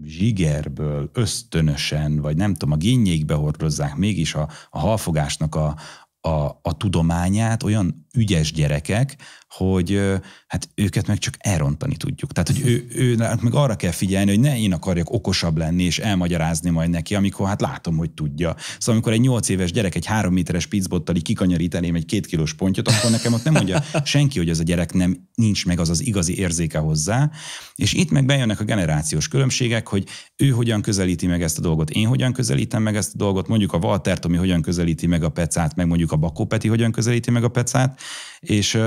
zsigerből, ösztönösen, vagy nem tudom, a génjékbe hordozzák mégis a, a halfogásnak a, a, a tudományát, olyan, ügyes gyerekek, hogy hát őket meg csak elrontani tudjuk. Tehát, hogy ő, ő hát meg arra kell figyelni, hogy ne én akarjak okosabb lenni és elmagyarázni majd neki, amikor hát látom, hogy tudja. Szóval amikor egy 8 éves gyerek egy 3 méteres pizzbottal kikanyarít egy két kilós pontyot, akkor nekem ott nem mondja senki, hogy ez a gyerek nem nincs meg az az igazi érzéke hozzá. És itt meg bejönnek a generációs különbségek, hogy ő hogyan közelíti meg ezt a dolgot, én hogyan közelítem meg ezt a dolgot, mondjuk a Walter Tomi hogyan közelíti meg a pecát, meg mondjuk a Bakó Peti hogyan közelíti meg a pecát, és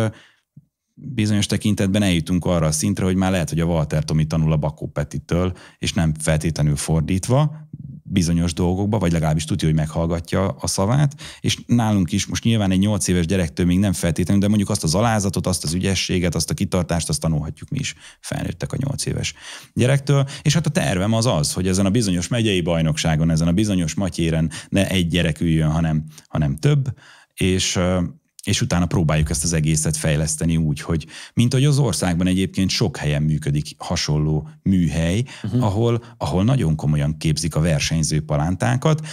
bizonyos tekintetben eljutunk arra a szintre, hogy már lehet, hogy a Walter Tomi tanul a Bakó Petitől, és nem feltétlenül fordítva, bizonyos dolgokba, vagy legalábbis tudja, hogy meghallgatja a szavát, és nálunk is most nyilván egy 8 éves gyerektől még nem feltétlenül, de mondjuk azt az alázatot, azt az ügyességet, azt a kitartást, azt tanulhatjuk mi is felnőttek a 8 éves gyerektől, és hát a tervem az az, hogy ezen a bizonyos megyei bajnokságon, ezen a bizonyos matyéren ne egy gyerek üljön, hanem, hanem több, és és utána próbáljuk ezt az egészet fejleszteni úgy, hogy mint ahogy az országban egyébként sok helyen működik hasonló műhely, uh-huh. ahol, ahol nagyon komolyan képzik a versenyző palántánkat,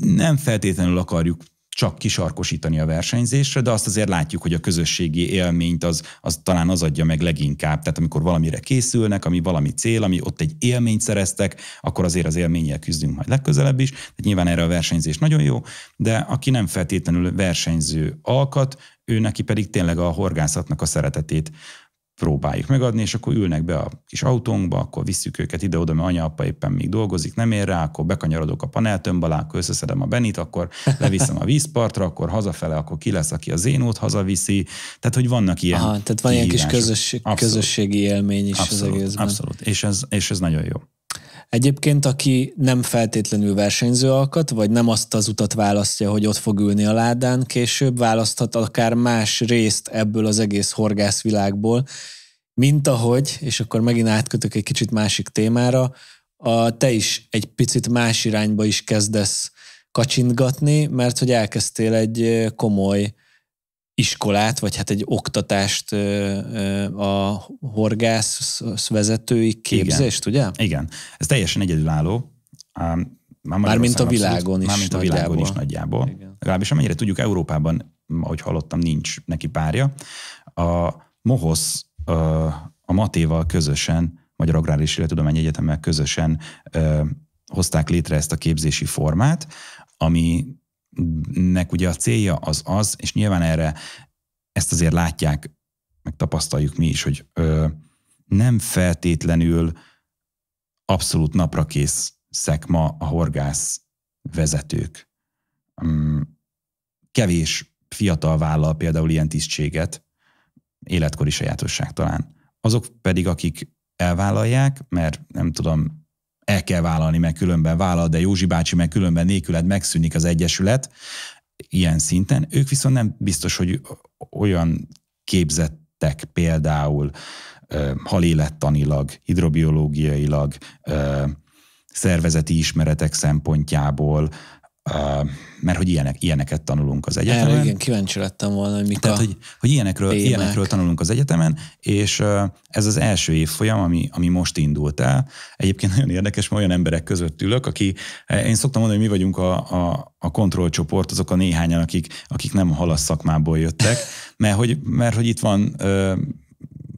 nem feltétlenül akarjuk csak kisarkosítani a versenyzésre, de azt azért látjuk, hogy a közösségi élményt az, az talán az adja meg leginkább. Tehát amikor valamire készülnek, ami valami cél, ami ott egy élményt szereztek, akkor azért az élménnyel küzdünk majd legközelebb is. Tehát nyilván erre a versenyzés nagyon jó, de aki nem feltétlenül versenyző alkat, ő neki pedig tényleg a horgászatnak a szeretetét próbáljuk megadni, és akkor ülnek be a kis autónkba, akkor visszük őket ide-oda, mert anya, apa éppen még dolgozik, nem ér rá, akkor bekanyarodok a paneltömb alá, akkor összeszedem a Benit, akkor leviszem a vízpartra, akkor hazafele, akkor ki lesz, aki a zénót hazaviszi. Tehát, hogy vannak ilyen Aha, tehát van ilyen kis közösség, közösségi élmény is abszolút, az egészben. Abszolút, és ez, és ez nagyon jó. Egyébként, aki nem feltétlenül versenyző alkat, vagy nem azt az utat választja, hogy ott fog ülni a ládán, később választhat akár más részt ebből az egész horgászvilágból, mint ahogy, és akkor megint átkötök egy kicsit másik témára, a, te is egy picit más irányba is kezdesz kacsintgatni, mert hogy elkezdtél egy komoly iskolát, vagy hát egy oktatást a horgász vezetői képzést, Igen. ugye? Igen. Ez teljesen egyedülálló. Már Mármint a világon is. Mármint a világon nagyjából. is nagyjából. Igen. Legalábbis amennyire tudjuk, Európában, ahogy hallottam, nincs neki párja. A Mohosz a Matéval közösen, Magyar Agráris, és Egyetemmel közösen hozták létre ezt a képzési formát, ami nek ugye a célja az az, és nyilván erre ezt azért látják, meg tapasztaljuk mi is, hogy ö, nem feltétlenül abszolút naprakész szekma a horgász vezetők. Mm, kevés fiatal vállal például ilyen tisztséget, életkori sajátosság talán. Azok pedig, akik elvállalják, mert nem tudom, el kell vállalni, meg különben vállal, de Józsi bácsi meg különben nélküled megszűnik az egyesület ilyen szinten. Ők viszont nem biztos, hogy olyan képzettek például halélettanilag, hidrobiológiailag, szervezeti ismeretek szempontjából, mert hogy ilyenek, ilyeneket tanulunk az egyetemen. Erre igen, kíváncsi lettem volna, hogy mik Tehát, a hogy, hogy ilyenekről, témák. ilyenekről tanulunk az egyetemen, és ez az első évfolyam, ami, ami most indult el. Egyébként nagyon érdekes, mert olyan emberek között ülök, aki, eh, én szoktam mondani, hogy mi vagyunk a, a, a kontrollcsoport, azok a néhányan, akik, akik nem halasz szakmából jöttek, mert hogy, mert hogy itt van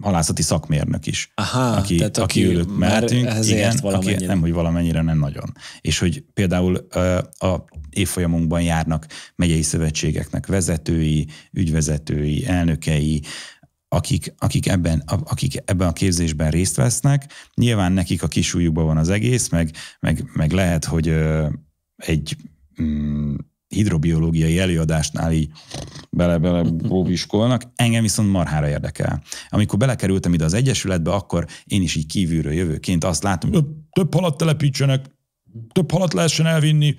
halászati szakmérnök is. Aha, aki, tehát aki, aki ülök mellettünk, igen, valamennyire. aki nem, hogy valamennyire nem nagyon. És hogy például a évfolyamunkban járnak megyei szövetségeknek vezetői, ügyvezetői, elnökei, akik, akik, ebben, akik ebben a képzésben részt vesznek. Nyilván nekik a kisújukban van az egész, meg, meg, meg lehet, hogy egy mm, hidrobiológiai előadásnál így bele-bele bóviskolnak, engem viszont marhára érdekel. Amikor belekerültem ide az Egyesületbe, akkor én is így kívülről jövőként azt látom, hogy több halat telepítsenek, több halat lehessen elvinni,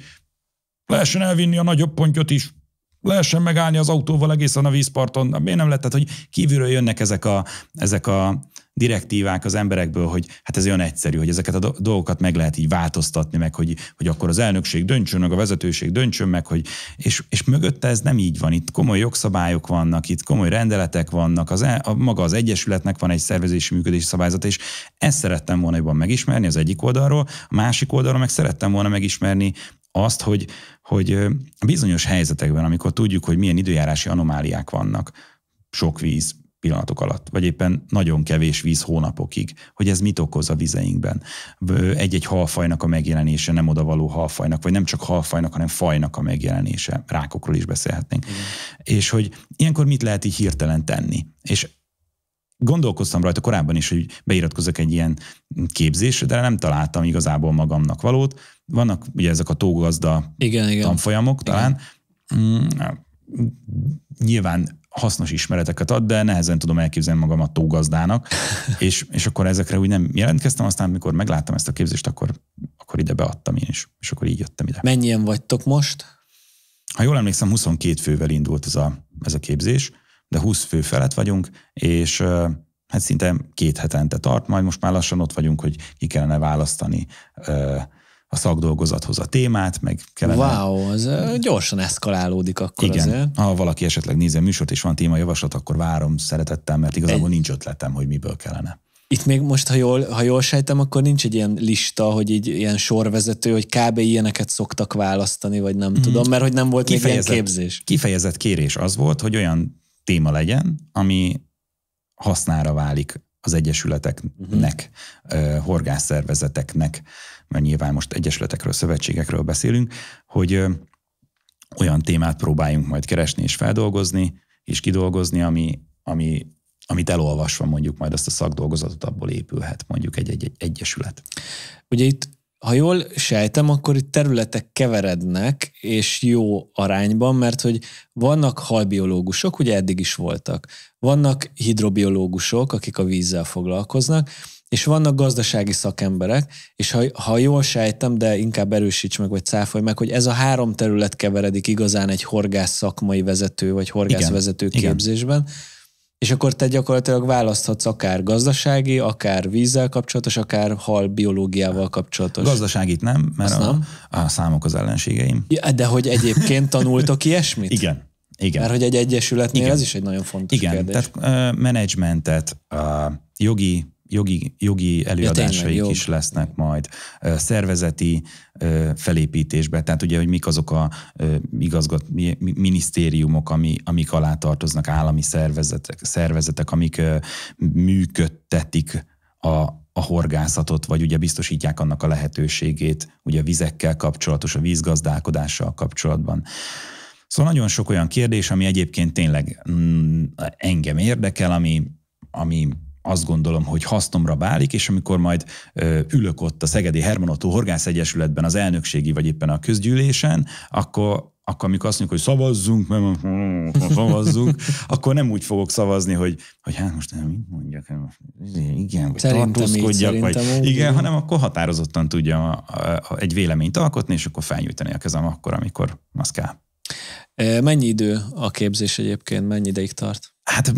lehessen elvinni a nagyobb pontyot is, lehessen megállni az autóval egészen a vízparton. Miért nem lett? Tehát, hogy kívülről jönnek ezek a, ezek a direktívák az emberekből, hogy hát ez olyan egyszerű, hogy ezeket a dolgokat meg lehet így változtatni, meg hogy, hogy akkor az elnökség döntsön, meg a vezetőség döntsön, meg hogy, és, és mögötte ez nem így van. Itt komoly jogszabályok vannak, itt komoly rendeletek vannak, az, e, a, maga az Egyesületnek van egy szervezési működési szabályzat, és ezt szerettem volna jobban megismerni az egyik oldalról, a másik oldalról meg szerettem volna megismerni azt, hogy, hogy bizonyos helyzetekben, amikor tudjuk, hogy milyen időjárási anomáliák vannak, sok víz, pillanatok alatt, vagy éppen nagyon kevés víz hónapokig, hogy ez mit okoz a vizeinkben. Egy-egy halfajnak a megjelenése, nem odavaló halfajnak, vagy nem csak halfajnak, hanem fajnak a megjelenése, rákokról is beszélhetnénk. Igen. És hogy ilyenkor mit lehet így hirtelen tenni. És gondolkoztam rajta korábban is, hogy beiratkozok egy ilyen képzésre, de nem találtam igazából magamnak valót. Vannak ugye ezek a tógazda igen, tanfolyamok igen. talán. Igen. Mm, nyilván hasznos ismereteket ad, de nehezen tudom elképzelni magamat tógazdának, és, és akkor ezekre úgy nem jelentkeztem, aztán mikor megláttam ezt a képzést, akkor, akkor ide beadtam én is, és akkor így jöttem ide. Mennyien vagytok most? Ha jól emlékszem, 22 fővel indult ez a, ez a képzés, de 20 fő felett vagyunk, és hát szinte két hetente tart, majd most már lassan ott vagyunk, hogy ki kellene választani a szakdolgozathoz a témát, meg kellene... Wow, az gyorsan eszkalálódik akkor Igen. azért. Ha valaki esetleg nézi a műsort, és van témajavaslat, akkor várom szeretettel, mert igazából nincs ötletem, hogy miből kellene. Itt még most, ha jól, ha jól sejtem, akkor nincs egy ilyen lista, hogy így ilyen sorvezető, hogy kb. ilyeneket szoktak választani, vagy nem mm. tudom, mert hogy nem volt még ilyen képzés. Kifejezett kérés az volt, hogy olyan téma legyen, ami hasznára válik az egyesületeknek, uh-huh. horgászszervezeteknek, mert nyilván most egyesületekről, szövetségekről beszélünk, hogy olyan témát próbáljunk majd keresni és feldolgozni, és kidolgozni, ami, ami, amit elolvasva mondjuk majd azt a szakdolgozatot abból épülhet mondjuk egy, egy, egy egyesület. Ugye itt ha jól sejtem, akkor itt területek keverednek, és jó arányban, mert hogy vannak halbiológusok, ugye eddig is voltak, vannak hidrobiológusok, akik a vízzel foglalkoznak, és vannak gazdasági szakemberek, és ha, ha jól sejtem, de inkább erősíts meg, vagy cáfolj meg, hogy ez a három terület keveredik igazán egy horgász szakmai vezető, vagy horgászvezető Igen. képzésben, Igen és akkor te gyakorlatilag választhatsz akár gazdasági, akár vízzel kapcsolatos, akár hal biológiával kapcsolatos. Gazdaságit nem, mert a, nem? a számok az ellenségeim. Ja, de hogy egyébként tanultok ilyesmit? Igen. Igen. Mert hogy egy egyesületnél Igen. ez is egy nagyon fontos Igen. kérdés. Tehát uh, menedzsmentet, uh, jogi jogi, jogi előadásaik ja, is lesznek majd, szervezeti felépítésbe, tehát ugye, hogy mik azok a igazgat, minisztériumok, ami, amik alá tartoznak állami szervezetek, szervezetek amik működtetik a, a horgászatot, vagy ugye biztosítják annak a lehetőségét, ugye a vizekkel kapcsolatos, a vízgazdálkodással kapcsolatban. Szóval nagyon sok olyan kérdés, ami egyébként tényleg mm, engem érdekel, ami, ami azt gondolom, hogy hasznomra válik, és amikor majd ülök ott a Szegedi Hermanotó Horgász Egyesületben az elnökségi, vagy éppen a közgyűlésen, akkor, akkor amikor azt mondjuk, hogy szavazzunk, nem, hmm, szavazzunk, akkor nem úgy fogok szavazni, hogy, hogy hát most nem hát mit mondjak, hát izé, igen, vagy szerintem tartózkodjak, így, vagy így. igen, hanem akkor határozottan tudja egy véleményt alkotni, és akkor felnyújtani a kezem akkor, amikor az kell. Mennyi idő a képzés egyébként? Mennyi ideig tart? Hát...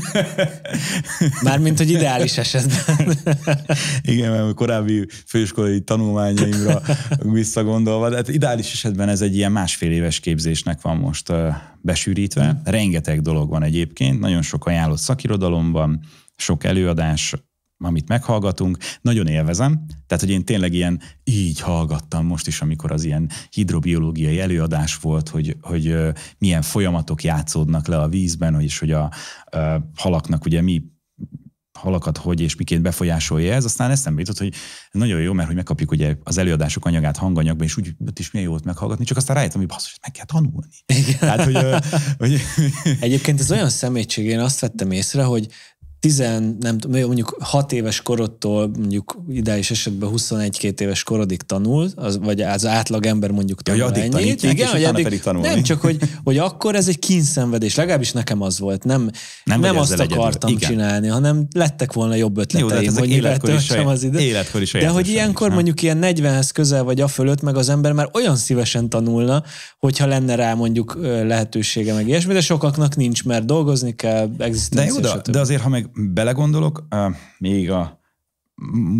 Mármint, hogy ideális esetben. Igen, mert korábbi főiskolai tanulmányaimra visszagondolva, de hát ideális esetben ez egy ilyen másfél éves képzésnek van most besűrítve. Rengeteg dolog van egyébként, nagyon sok ajánlott szakirodalomban, sok előadás, amit meghallgatunk, nagyon élvezem. Tehát, hogy én tényleg ilyen így hallgattam most is, amikor az ilyen hidrobiológiai előadás volt, hogy, hogy milyen folyamatok játszódnak le a vízben, és hogy a, a halaknak ugye mi halakat hogy és miként befolyásolja ez. Aztán eszembe jutott, hogy nagyon jó, mert hogy megkapjuk ugye az előadások anyagát hanganyagban, és úgy ott is milyen jót meghallgatni, csak aztán rájöttem, hogy basszus, meg kell tanulni. Igen. Tehát, hogy, hogy... Egyébként ez olyan személyiség, én azt vettem észre, hogy tizen, nem tudom, mondjuk 6 éves korodtól mondjuk ideális esetben 21-2 éves korodig tanul, az, vagy az átlag ember mondjuk tanul ja, hogy addig ennyit. Igen, hogy addig, pedig tanulni. nem csak, hogy, hogy akkor ez egy kínszenvedés, legalábbis nekem az volt. Nem, nem, nem azt akartam egyedül. csinálni, hanem lettek volna jobb hát ötleteim, Jó, hogy életkor is, saját, az idő. Életkor is De hogy ilyenkor is, mondjuk ilyen 40-hez közel vagy a fölött, meg az ember már olyan szívesen tanulna, hogyha lenne rá mondjuk lehetősége meg ilyesmi, de sokaknak nincs, mert dolgozni kell, de, jó, de, de azért, ha meg belegondolok, még a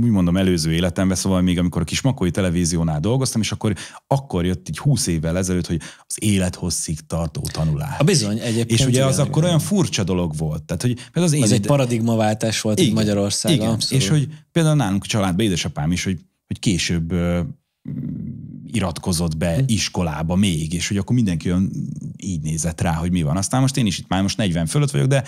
úgy mondom, előző életemben, szóval még amikor a kismakói televíziónál dolgoztam, és akkor, akkor jött így húsz évvel ezelőtt, hogy az élet hosszig tartó tanulás. A bizony, egyébként. És ugye az akkor olyan furcsa dolog volt. Tehát, hogy az, az élet... egy paradigmaváltás volt igen, Magyarországon. Igen, abszolút. és hogy például nálunk a családban édesapám is, hogy, hogy később ö, iratkozott be hm. iskolába még, és hogy akkor mindenki olyan így nézett rá, hogy mi van. Aztán most én is itt már most 40 fölött vagyok, de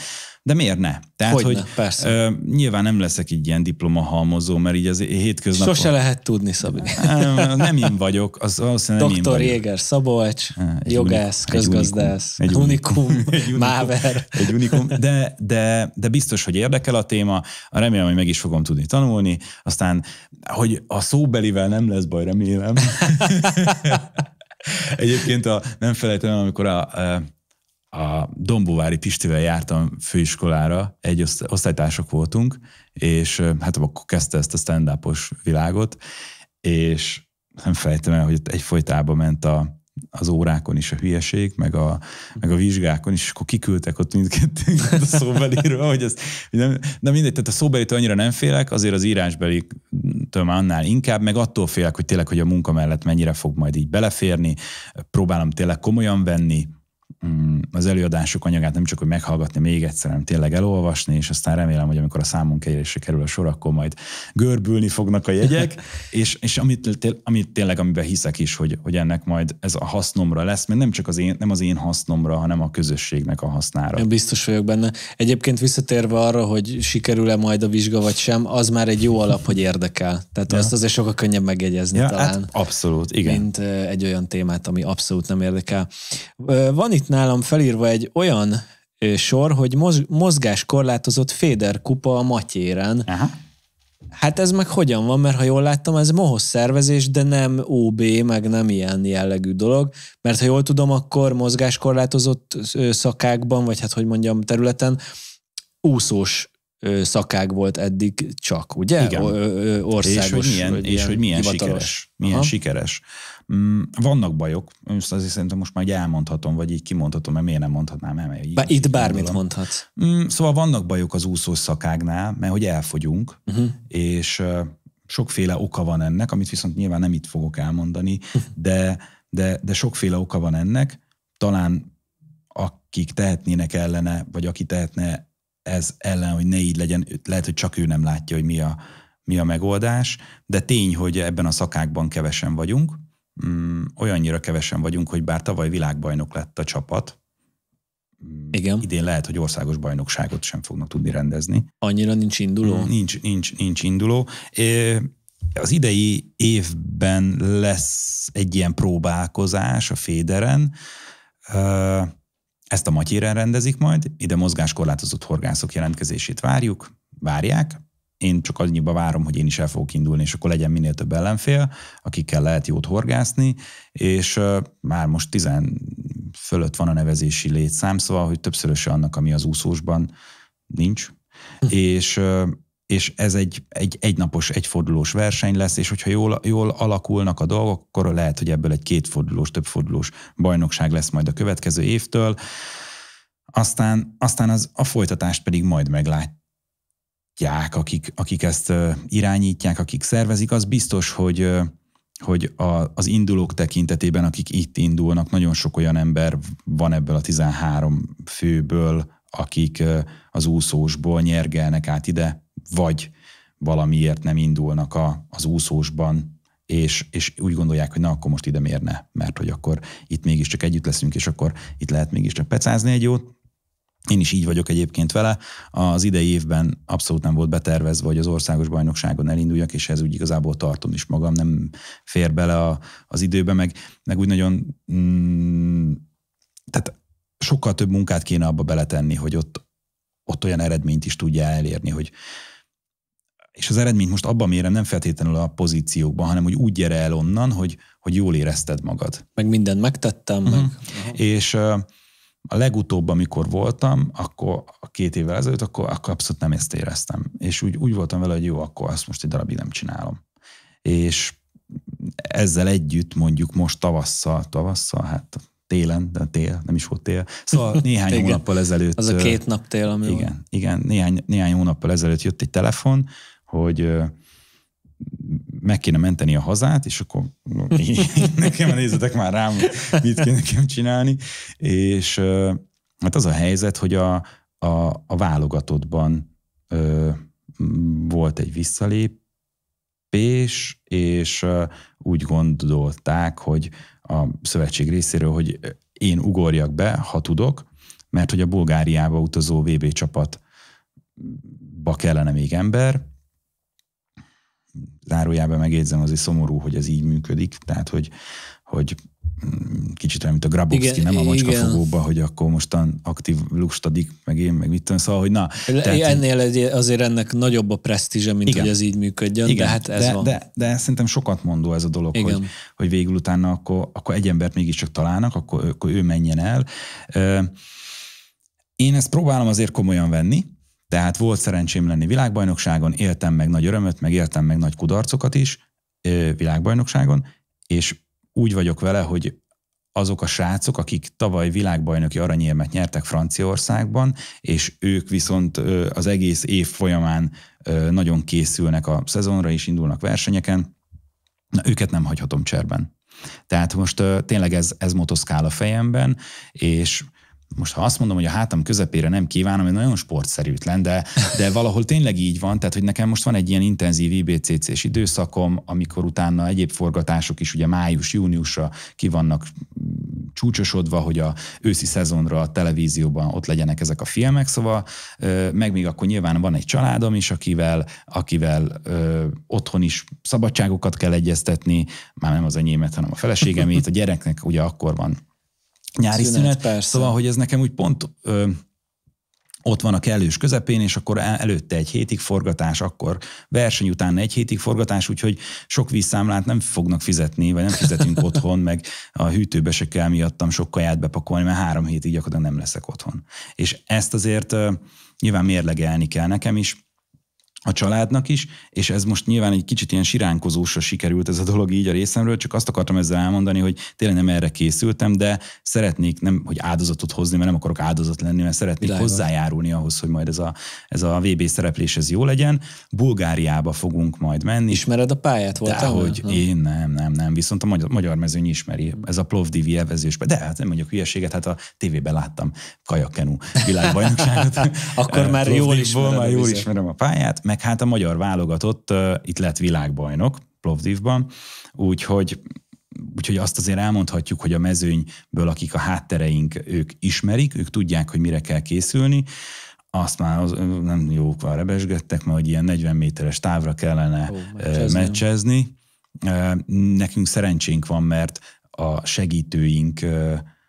de miért ne? Tehát, Hogyne, hogy persze. Ö, nyilván nem leszek így ilyen diplomahalmozó, mert így az hétköznap... Sose lehet tudni, Szabi. Nem, nem én vagyok. Az, valószínűleg nem vagyok. Jéger Szabolcs, egy jogász, egy közgazdász, egy unikum, unikum, egy unikum máver. Egy unikum, de, de, de biztos, hogy érdekel a téma, remélem, hogy meg is fogom tudni tanulni, aztán, hogy a szóbelivel nem lesz baj, remélem. Egyébként a, nem felejtem, amikor a, a a Dombóvári Pistivel jártam főiskolára, egy osztálytársak voltunk, és hát akkor kezdte ezt a stand világot, és nem felejtem el, hogy egyfolytában ment a, az órákon is a hülyeség, meg a, meg a vizsgákon is, és akkor kiküldtek ott mindkettőnket a szóbeliről, hogy ez, nem, de mindegy, tehát a szóbelitől annyira nem félek, azért az írásbeli tőlem annál inkább, meg attól félek, hogy tényleg, hogy a munka mellett mennyire fog majd így beleférni, próbálom tényleg komolyan venni, Mm, az előadások anyagát nem csak, hogy meghallgatni még egyszer, hanem tényleg elolvasni, és aztán remélem, hogy amikor a számunk elérésre kerül a sor, akkor majd görbülni fognak a jegyek, és, és amit, amit tényleg, amiben hiszek is, hogy, hogy ennek majd ez a hasznomra lesz, mert nem csak az én, nem az én hasznomra, hanem a közösségnek a hasznára. Én biztos vagyok benne. Egyébként visszatérve arra, hogy sikerül-e majd a vizsga vagy sem, az már egy jó alap, hogy érdekel. Tehát ja. azt azért sokkal könnyebb megjegyezni ja, hát talán. Hát abszolút, igen. Mint egy olyan témát, ami abszolút nem érdekel. Van itt nálam felírva egy olyan sor, hogy mozgáskorlátozott Féder kupa a Matyéren. Aha. Hát ez meg hogyan van, mert ha jól láttam, ez mohos szervezés, de nem OB, meg nem ilyen jellegű dolog, mert ha jól tudom, akkor mozgáskorlátozott szakákban, vagy hát hogy mondjam, területen úszós szakák volt eddig csak, ugye? Igen. Országos. És hogy milyen, és hogy milyen sikeres. Milyen Aha. sikeres. Mm, vannak bajok, ezt azért szerintem most már így elmondhatom, vagy így kimondhatom, mert miért nem mondhatnám el. Mert így Bár itt bármit gondolom. mondhatsz. Mm, szóval vannak bajok az úszó szakágnál, mert hogy elfogyunk, uh-huh. és sokféle oka van ennek, amit viszont nyilván nem itt fogok elmondani, de, de, de sokféle oka van ennek. Talán akik tehetnének ellene, vagy aki tehetne ez ellen, hogy ne így legyen, lehet, hogy csak ő nem látja, hogy mi a, mi a megoldás, de tény, hogy ebben a szakákban kevesen vagyunk, mm, olyannyira kevesen vagyunk, hogy bár tavaly világbajnok lett a csapat, mm, igen. Idén lehet, hogy országos bajnokságot sem fognak tudni rendezni. Annyira nincs induló? Mm, nincs, nincs, nincs induló. Az idei évben lesz egy ilyen próbálkozás a Féderen. Ezt a Matyéren rendezik majd, ide mozgáskorlátozott horgászok jelentkezését várjuk, várják, én csak annyiba várom, hogy én is el fogok indulni, és akkor legyen minél több ellenfél, akikkel lehet jót horgászni, és már most 10 fölött van a nevezési létszám, szóval, hogy többszöröse annak, ami az úszósban nincs, hm. és és ez egy, egy egynapos, egyfordulós verseny lesz, és hogyha jól, jól alakulnak a dolgok, akkor lehet, hogy ebből egy kétfordulós, többfordulós bajnokság lesz majd a következő évtől. Aztán, aztán az, a folytatást pedig majd meglát, akik, akik ezt irányítják, akik szervezik, az biztos, hogy hogy a, az indulók tekintetében, akik itt indulnak, nagyon sok olyan ember van ebből a 13 főből, akik az úszósból nyergelnek át ide, vagy valamiért nem indulnak a, az úszósban, és, és úgy gondolják, hogy na, akkor most ide mérne, mert hogy akkor itt mégiscsak együtt leszünk, és akkor itt lehet mégiscsak pecázni egy jót. Én is így vagyok egyébként vele. Az idei évben abszolút nem volt betervezve, hogy az országos bajnokságon elinduljak, és ez úgy igazából tartom is magam, nem fér bele a, az időbe, meg, meg úgy nagyon... Mm, tehát sokkal több munkát kéne abba beletenni, hogy ott, ott olyan eredményt is tudja elérni, hogy és az eredményt most abban mérem, nem feltétlenül a pozíciókban, hanem hogy úgy gyere el onnan, hogy, hogy jól érezted magad. Meg mindent megtettem. Uh-huh. Meg. Uh-huh. És a legutóbb, amikor voltam, akkor a két évvel ezelőtt, akkor, akkor abszolút nem ezt éreztem. És úgy, úgy voltam vele, hogy jó, akkor azt most egy darabig nem csinálom. És ezzel együtt mondjuk most tavasszal, tavasszal, hát télen, de tél, nem is volt tél. Szóval néhány hónappal ezelőtt. Az a két nap tél, ami Igen, van. igen néhány, néhány hónappal ezelőtt jött egy telefon, hogy meg kéne menteni a hazát, és akkor nekem nézzetek már rám, mit kéne nekem csinálni. És hát az a helyzet, hogy a, a, a válogatottban ö, volt egy visszalépés, és ö, úgy gondolták, hogy a szövetség részéről, hogy én ugorjak be, ha tudok, mert hogy a Bulgáriába utazó VB csapatba kellene még ember, zárójában megjegyzem, azért szomorú, hogy ez így működik, tehát hogy, hogy mm, kicsit olyan, mint a Grabowski, nem a macskafogóba, hogy akkor mostan aktív lustadik, meg én, meg mit tudom, szóval, hogy na. tehát, ennél azért ennek nagyobb a presztízse, mint igen, hogy ez így működjön, igen, de hát ez de, van. De, de, de szerintem sokat mondó ez a dolog, igen. hogy, hogy végül utána akkor, akkor egy embert mégiscsak találnak, akkor, akkor ő menjen el. Én ezt próbálom azért komolyan venni, tehát volt szerencsém lenni világbajnokságon, éltem meg nagy örömöt, meg éltem meg nagy kudarcokat is világbajnokságon, és úgy vagyok vele, hogy azok a srácok, akik tavaly világbajnoki aranyérmet nyertek Franciaországban, és ők viszont az egész év folyamán nagyon készülnek a szezonra, és indulnak versenyeken, na őket nem hagyhatom cserben. Tehát most tényleg ez, ez motoszkál a fejemben, és most ha azt mondom, hogy a hátam közepére nem kívánom, ez nagyon sportszerűtlen, de, de valahol tényleg így van, tehát hogy nekem most van egy ilyen intenzív IBCC-s időszakom, amikor utána egyéb forgatások is ugye május-júniusra ki vannak csúcsosodva, hogy a őszi szezonra a televízióban ott legyenek ezek a filmek, szóval meg még akkor nyilván van egy családom is, akivel, akivel ö, otthon is szabadságokat kell egyeztetni, már nem az enyémet, hanem a feleségemét, a gyereknek ugye akkor van nyári szünet. szünet. Persze. Szóval, hogy ez nekem úgy pont ö, ott van a kellős közepén, és akkor előtte egy hétig forgatás, akkor verseny után egy hétig forgatás, úgyhogy sok vízszámlát nem fognak fizetni, vagy nem fizetünk otthon, meg a hűtőbe se kell miattam sok kaját bepakolni, mert három hétig gyakorlatilag nem leszek otthon. És ezt azért ö, nyilván mérlegelni kell nekem is, a családnak is, és ez most nyilván egy kicsit ilyen siránkozósra sikerült ez a dolog így a részemről, csak azt akartam ezzel elmondani, hogy tényleg nem erre készültem, de szeretnék, nem, hogy áldozatot hozni, mert nem akarok áldozat lenni, mert szeretnék Világos. hozzájárulni ahhoz, hogy majd ez a, ez a VB szereplés ez jó legyen. Bulgáriába fogunk majd menni. Ismered a pályát volt? hogy nem? én nem, nem, nem, viszont a magyar, magyar mezőny ismeri, ez a Plovdivi evezősbe, de hát nem mondjuk hülyeséget, hát a tévében láttam Kajakenu világbajnokságot. Akkor már jól ismered, már jól ismerem a pályát, meg hát a magyar válogatott uh, itt lett világbajnok Plovdivban, úgyhogy Úgyhogy azt azért elmondhatjuk, hogy a mezőnyből, akik a háttereink, ők ismerik, ők tudják, hogy mire kell készülni. Azt már az, nem jókval rebesgettek, mert hogy ilyen 40 méteres távra kellene Ó, meccsezni. meccsezni. Nekünk szerencsénk van, mert a segítőink,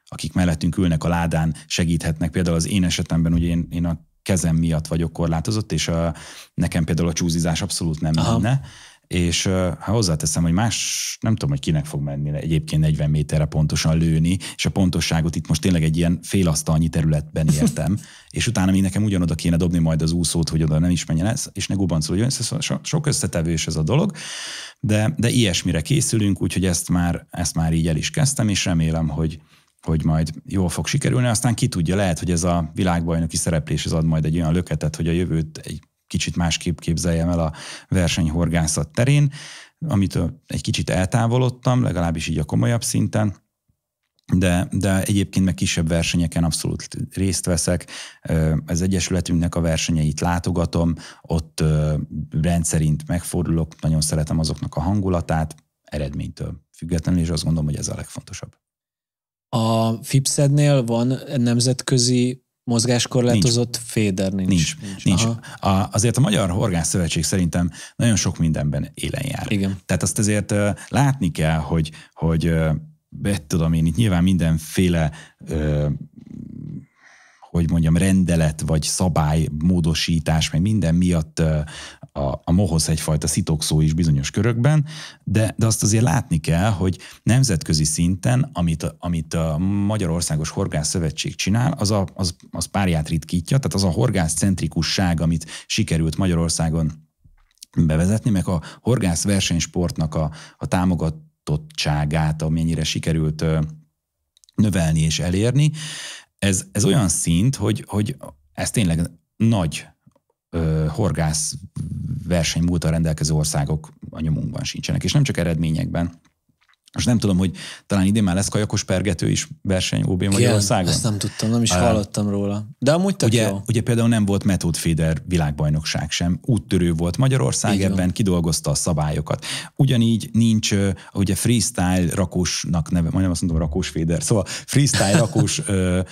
akik mellettünk ülnek a ládán, segíthetnek. Például az én esetemben, ugye én, én a kezem miatt vagyok korlátozott, és a, nekem például a csúzizás abszolút nem Aha. menne és ha hát hozzáteszem, hogy más, nem tudom, hogy kinek fog menni egyébként 40 méterre pontosan lőni, és a pontosságot itt most tényleg egy ilyen félasztalnyi területben értem, és utána még nekem ugyanoda kéne dobni majd az úszót, hogy oda nem is menjen ez, és ne gubancoljon, szóval sok összetevős ez a dolog, de, de ilyesmire készülünk, úgyhogy ezt már, ezt már így el is kezdtem, és remélem, hogy, hogy majd jól fog sikerülni, aztán ki tudja, lehet, hogy ez a világbajnoki szereplés az ad majd egy olyan löketet, hogy a jövőt egy kicsit másképp képzeljem el a versenyhorgászat terén, amit egy kicsit eltávolodtam, legalábbis így a komolyabb szinten, de, de egyébként meg kisebb versenyeken abszolút részt veszek. Az Egyesületünknek a versenyeit látogatom, ott rendszerint megfordulok, nagyon szeretem azoknak a hangulatát, eredménytől függetlenül, és azt gondolom, hogy ez a legfontosabb. A Fipszednél van nemzetközi mozgáskorlátozott nincs. féder nincs. Nincs. nincs. A, azért a Magyar Horgász Szövetség szerintem nagyon sok mindenben élen jár. Igen. Tehát azt azért uh, látni kell, hogy, hogy uh, bet tudom én, itt nyilván mindenféle uh, hogy mondjam, rendelet vagy szabály módosítás, meg minden miatt a, a mohosz egyfajta szitokszó is bizonyos körökben, de, de azt azért látni kell, hogy nemzetközi szinten, amit, amit a Magyarországos Horgász Szövetség csinál, az, a, az, az párját ritkítja, tehát az a horgász centrikusság, amit sikerült Magyarországon bevezetni, meg a horgász versenysportnak a, a támogatottságát, amennyire sikerült növelni és elérni. Ez, ez olyan szint, hogy, hogy ez tényleg nagy horgász verseny múlta rendelkező országok a nyomunkban sincsenek, és nem csak eredményekben. Most nem tudom, hogy talán idén már lesz kajakos pergető is verseny OB Magyarországon. Ezt nem tudtam, nem is hallottam róla. De amúgy tök ugye, jó. Ugye például nem volt Method Feeder világbajnokság sem, úttörő volt Magyarország, Így ebben van. kidolgozta a szabályokat. Ugyanígy nincs, ugye freestyle rakósnak neve, majdnem azt mondom rakós Feeder, szóval freestyle rakósnak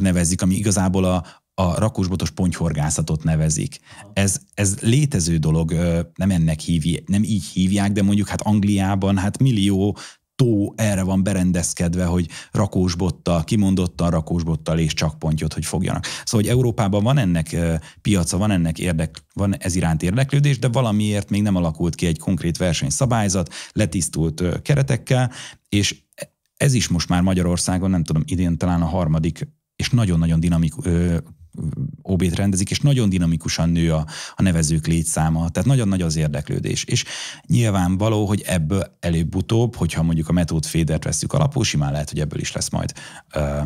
nevezik, ami igazából a, a rakósbotos pontyhorgászatot nevezik. Ez, ez létező dolog, nem ennek hívják, nem így hívják, de mondjuk hát Angliában hát millió tó erre van berendezkedve, hogy rakósbottal, kimondottan rakósbottal és csak pontyot, hogy fogjanak. Szóval, hogy Európában van ennek piaca, van ennek érdek, van ez iránt érdeklődés, de valamiért még nem alakult ki egy konkrét versenyszabályzat, letisztult keretekkel, és e, ez is most már Magyarországon, nem tudom, idén talán a harmadik és nagyon-nagyon dinamik, OB-t rendezik, és nagyon dinamikusan nő a, a nevezők létszáma, tehát nagyon nagy az érdeklődés. És nyilvánvaló, hogy ebből előbb-utóbb, hogyha mondjuk a metód fédert veszük alapul, simán lehet, hogy ebből is lesz majd ö,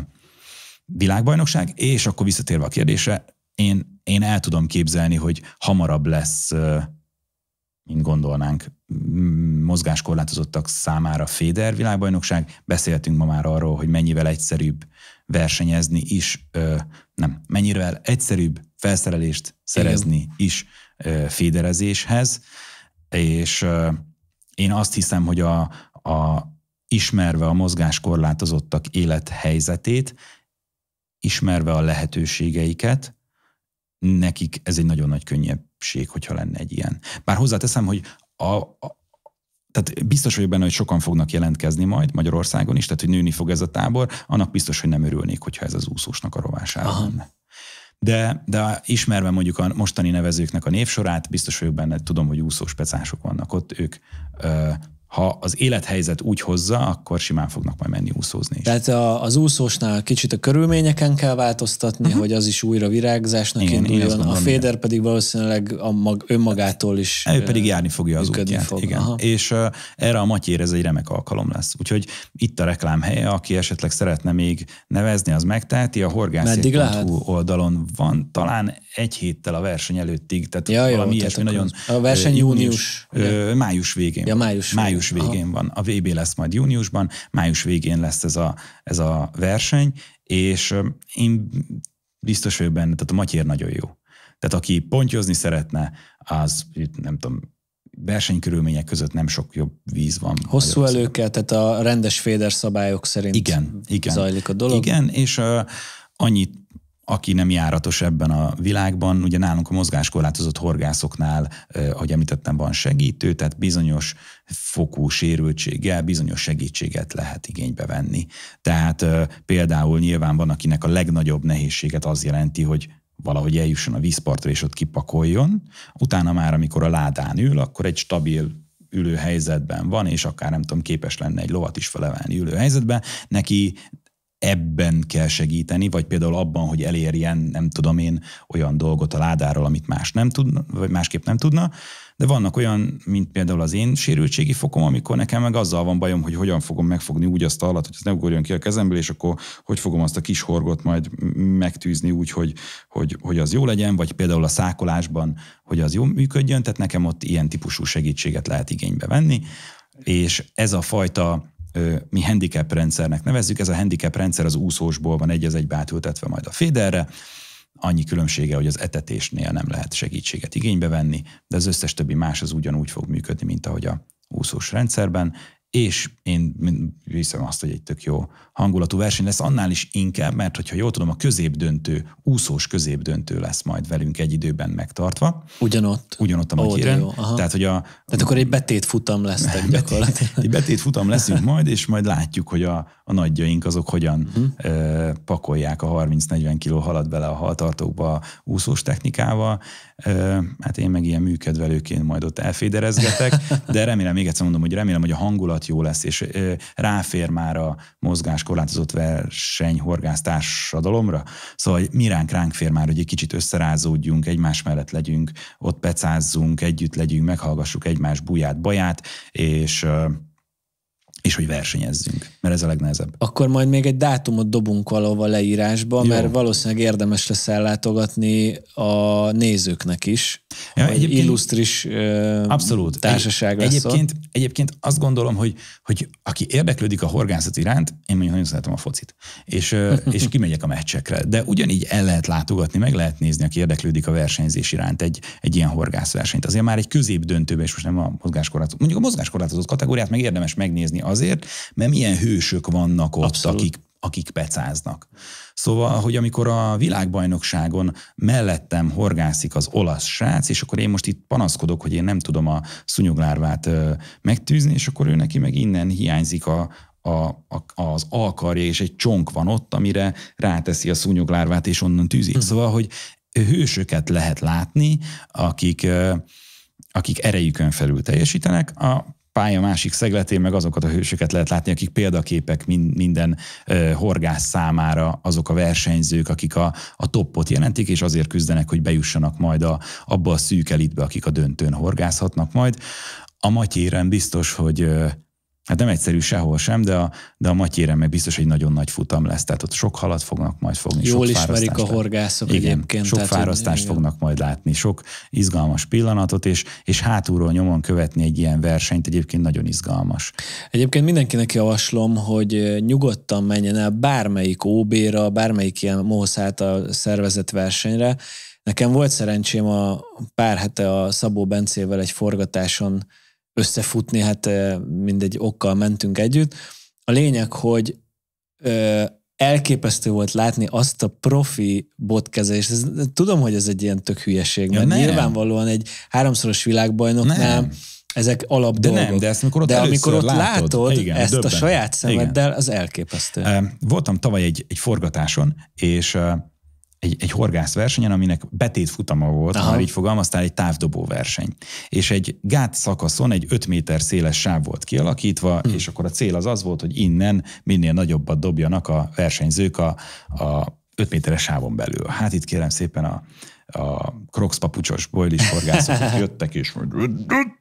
világbajnokság, és akkor visszatérve a kérdésre, én, én el tudom képzelni, hogy hamarabb lesz ö, mint gondolnánk, mozgáskorlátozottak számára Féder világbajnokság. Beszéltünk ma már arról, hogy mennyivel egyszerűbb versenyezni is, ö, nem, mennyivel egyszerűbb felszerelést szerezni Igen. is ö, féderezéshez, és ö, én azt hiszem, hogy a, a ismerve a mozgáskorlátozottak élethelyzetét, ismerve a lehetőségeiket, nekik ez egy nagyon nagy könnyebbség, hogyha lenne egy ilyen. Bár hozzáteszem, hogy a, a, tehát biztos vagyok benne, hogy sokan fognak jelentkezni majd Magyarországon is, tehát hogy nőni fog ez a tábor, annak biztos, hogy nem örülnék, hogyha ez az úszósnak a rovására lenne. De, de ismerve mondjuk a mostani nevezőknek a névsorát, biztos vagyok benne, tudom, hogy úszós pecások vannak ott, ők ö, ha az élethelyzet úgy hozza, akkor simán fognak majd menni úszózni is. Tehát a, az úszósnál kicsit a körülményeken kell változtatni, uh-huh. hogy az is újra virágzásnak igen, induljon, gondolom, a féder igen. pedig valószínűleg a mag, önmagától is Ő pedig járni fogja az útját. Fog. Igen. És uh, erre a matyér ez egy remek alkalom lesz. Úgyhogy itt a reklám helye, aki esetleg szeretne még nevezni, az megteheti. A horgászét.hu oldalon van talán egy héttel a verseny előttig, tehát ja, valami jó, ilyesmi tehát nagyon... A verseny június. június ö, május végén. Ja, május, május május végén Aha. van. A VB lesz majd júniusban, május végén lesz ez a, ez a verseny, és én biztos vagyok benne, tehát a Matyér nagyon jó. Tehát aki pontyozni szeretne, az nem tudom, versenykörülmények között nem sok jobb víz van. Hosszú előkkel, tehát a rendes féder szabályok szerint igen, igen. zajlik a dolog. Igen, és uh, annyit aki nem járatos ebben a világban, ugye nálunk a mozgáskorlátozott horgászoknál, ahogy említettem, van segítő, tehát bizonyos fokú sérültséggel bizonyos segítséget lehet igénybe venni. Tehát például nyilván van, akinek a legnagyobb nehézséget az jelenti, hogy valahogy eljusson a vízpartra és ott kipakoljon, utána már, amikor a ládán ül, akkor egy stabil ülő helyzetben van, és akár nem tudom, képes lenne egy lovat is felevelni ülő helyzetben, neki ebben kell segíteni, vagy például abban, hogy elérjen, nem tudom én, olyan dolgot a ládáról, amit más nem tudna, vagy másképp nem tudna, de vannak olyan, mint például az én sérültségi fokom, amikor nekem meg azzal van bajom, hogy hogyan fogom megfogni úgy azt a halat, hogy ez ne ugorjon ki a kezemből, és akkor hogy fogom azt a kis horgot majd megtűzni úgy, hogy, hogy, hogy az jó legyen, vagy például a szákolásban, hogy az jó működjön, tehát nekem ott ilyen típusú segítséget lehet igénybe venni, és ez a fajta mi handicap rendszernek nevezzük. Ez a handicap rendszer az úszósból van egy az egybe átültetve majd a féderre. Annyi különbsége, hogy az etetésnél nem lehet segítséget igénybe venni, de az összes többi más az ugyanúgy fog működni, mint ahogy a úszós rendszerben, és én viszem azt, hogy egy tök jó hangulatú verseny lesz, annál is inkább, mert hogyha jól tudom, a középdöntő, úszós középdöntő lesz majd velünk egy időben megtartva. Ugyanott? Ugyanott a oh, Oh, Tehát, hogy a, Tehát akkor egy betét futam lesz gyakorlatilag. Egy betét futam leszünk majd, és majd látjuk, hogy a, a nagyjaink azok hogyan uh-huh. ö, pakolják a 30-40 kiló halat bele a haltartókba úszós technikával hát én meg ilyen műkedvelőként majd ott elféderezgetek, de remélem, még egyszer mondom, hogy remélem, hogy a hangulat jó lesz, és ráfér már a mozgáskorlátozott verseny horgásztársadalomra. szóval hogy ránk, ránk fér már, hogy egy kicsit összerázódjunk, egymás mellett legyünk, ott pecázzunk, együtt legyünk, meghallgassuk egymás buját, baját, és és hogy versenyezzünk, mert ez a legnehezebb. Akkor majd még egy dátumot dobunk valahova leírásba, Jó. mert valószínűleg érdemes lesz ellátogatni a nézőknek is, ja, egy illusztris abszolút. társaság egy, egyébként, egyébként azt gondolom, hogy, hogy aki érdeklődik a horgászat iránt, én mondjuk nagyon szeretem a focit, és, és kimegyek a meccsekre, de ugyanígy el lehet látogatni, meg lehet nézni, aki érdeklődik a versenyzés iránt egy, egy ilyen horgászversenyt. Azért már egy közép döntőbe és most nem a mozgáskorlátozott, mondjuk a mozgáskorlátozott kategóriát meg érdemes megnézni Azért, mert milyen hősök vannak ott, Abszolút. akik akik pecáznak. Szóval, hogy amikor a világbajnokságon mellettem horgászik az olasz srác, és akkor én most itt panaszkodok, hogy én nem tudom a szunyoglárvát megtűzni, és akkor ő neki meg innen hiányzik a, a, a, az alkarja, és egy csonk van ott, amire ráteszi a szúnyoglárvát, és onnan tűzik. Hm. Szóval, hogy hősöket lehet látni, akik, akik erejükön felül teljesítenek, a pálya másik szegletén meg azokat a hősöket lehet látni, akik példaképek minden horgász számára, azok a versenyzők, akik a, a toppot jelentik, és azért küzdenek, hogy bejussanak majd a, abba a szűk elitbe, akik a döntőn horgászhatnak majd. A Matyéren biztos, hogy Hát nem egyszerű sehol sem, de a, de a Matyére meg biztos egy nagyon nagy futam lesz, tehát ott sok halat fognak majd fogni. Jól sok ismerik a horgászok igen, egyébként. Sok tehát, fárasztást igen. fognak majd látni, sok izgalmas pillanatot, és, és hátulról nyomon követni egy ilyen versenyt egyébként nagyon izgalmas. Egyébként mindenkinek javaslom, hogy nyugodtan menjen el bármelyik OB-ra, bármelyik ilyen MOSZ szervezett versenyre. Nekem volt szerencsém a pár hete a Szabó Bencével egy forgatáson összefutni, hát mindegy okkal mentünk együtt. A lényeg, hogy elképesztő volt látni azt a profi botkezést. Ez, tudom, hogy ez egy ilyen tök hülyeség, mert ja, nyilvánvalóan egy háromszoros világbajnoknál nem. ezek alap de dolgok. Nem, de ezt amikor ott, de amikor ott látod, látod igen, ezt döbben. a saját szemeddel, igen. az elképesztő. Voltam tavaly egy, egy forgatáson, és egy, egy horgászversenyen, aminek betét futama volt, Aha. már így fogalmaztál, egy távdobó verseny. És egy gát szakaszon egy 5 méter széles sáv volt kialakítva, hmm. és akkor a cél az az volt, hogy innen minél nagyobbat dobjanak a versenyzők a, a 5 méteres sávon belül. Hát itt kérem szépen a, a Crocs papucsos bojlis horgászok jöttek, és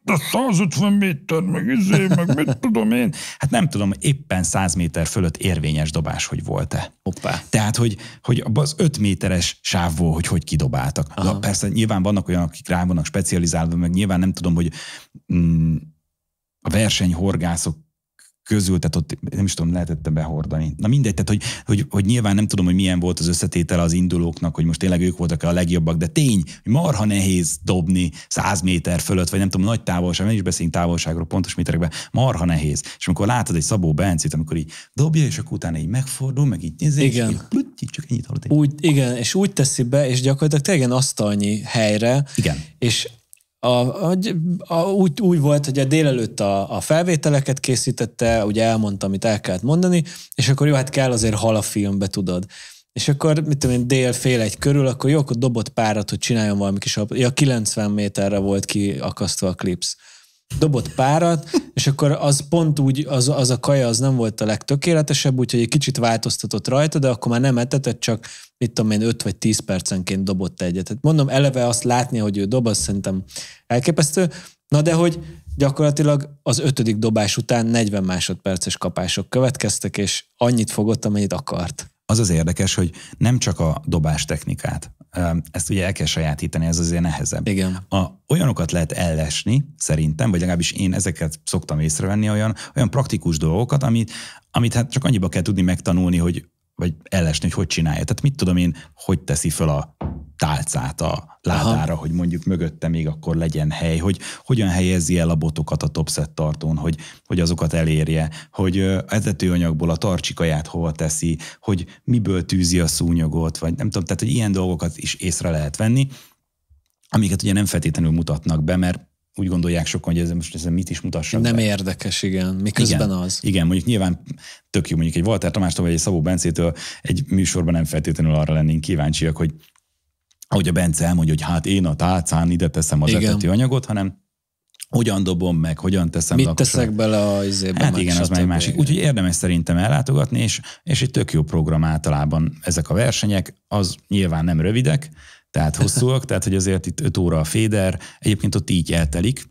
a 150 méter, meg izé, meg mit tudom én. Hát nem tudom, éppen 100 méter fölött érvényes dobás, hogy volt-e. Hoppá. Tehát, hogy, hogy az 5 méteres sávból, hogy hogy kidobáltak. Aha. Na, persze nyilván vannak olyanok, akik rá vannak specializálva, meg nyilván nem tudom, hogy mm, a versenyhorgászok közül, tehát ott nem is tudom, lehetett behordani. Na mindegy, tehát hogy, hogy, hogy nyilván nem tudom, hogy milyen volt az összetétel az indulóknak, hogy most tényleg ők voltak-e a legjobbak, de tény, hogy marha nehéz dobni 100 méter fölött, vagy nem tudom, nagy távolság, nem is beszélünk távolságról, pontos méterekben, marha nehéz. És amikor látod egy Szabó Bencét, amikor így dobja, és akkor utána így megfordul, meg így nézi, igen. és így, így csak ennyit hallott. Úgy, igen, és úgy teszi be, és gyakorlatilag tényleg asztalnyi helyre. Igen. És a, a, a, úgy, úgy volt, hogy a délelőtt a, a felvételeket készítette, ugye elmondta, amit el kellett mondani, és akkor jó, hát kell azért hal a filmbe, tudod. És akkor, mit tudom én, dél fél egy körül, akkor jó, akkor dobott párat, hogy csináljon valami kis... Ja, 90 méterre volt kiakasztva a klipsz dobott párat, és akkor az pont úgy, az, az a kaja az nem volt a legtökéletesebb, úgyhogy egy kicsit változtatott rajta, de akkor már nem etetett, csak mit tudom én, 5 vagy 10 percenként dobott egyet. Tehát mondom, eleve azt látni, hogy ő dob, az szerintem elképesztő. Na de hogy gyakorlatilag az ötödik dobás után 40 másodperces kapások következtek, és annyit fogott, amennyit akart. Az az érdekes, hogy nem csak a dobás technikát, ezt ugye el kell sajátítani, ez azért nehezebb. Igen. A, olyanokat lehet ellesni, szerintem, vagy legalábbis én ezeket szoktam észrevenni, olyan, olyan praktikus dolgokat, amit, amit hát csak annyiba kell tudni megtanulni, hogy vagy ellesni, hogy hogy csinálja. Tehát mit tudom én, hogy teszi föl a tálcát a ládára, Aha. hogy mondjuk mögötte még akkor legyen hely, hogy hogyan helyezi el a botokat a topset tartón, hogy, hogy azokat elérje, hogy etetőanyagból a tarcsikaját hova teszi, hogy miből tűzi a szúnyogot, vagy nem tudom, tehát hogy ilyen dolgokat is észre lehet venni, amiket ugye nem feltétlenül mutatnak be, mert úgy gondolják sokan, hogy ez most ez mit is mutassak. Nem be. érdekes, igen. Miközben igen, az. Igen, mondjuk nyilván tök jó, mondjuk egy Walter Tamástól vagy egy Szabó Bencétől egy műsorban nem feltétlenül arra lennénk kíváncsiak, hogy ahogy a Bence elmondja, hogy hát én a tálcán ide teszem az igen. anyagot, hanem hogyan dobom meg, hogyan teszem Mit teszek bele a izébe? Hát igen, az már egy másik. Úgyhogy érdemes szerintem ellátogatni, és, és egy tök jó program általában ezek a versenyek, az nyilván nem rövidek, tehát hosszúak, tehát hogy azért itt 5 óra a féder, egyébként ott így eltelik,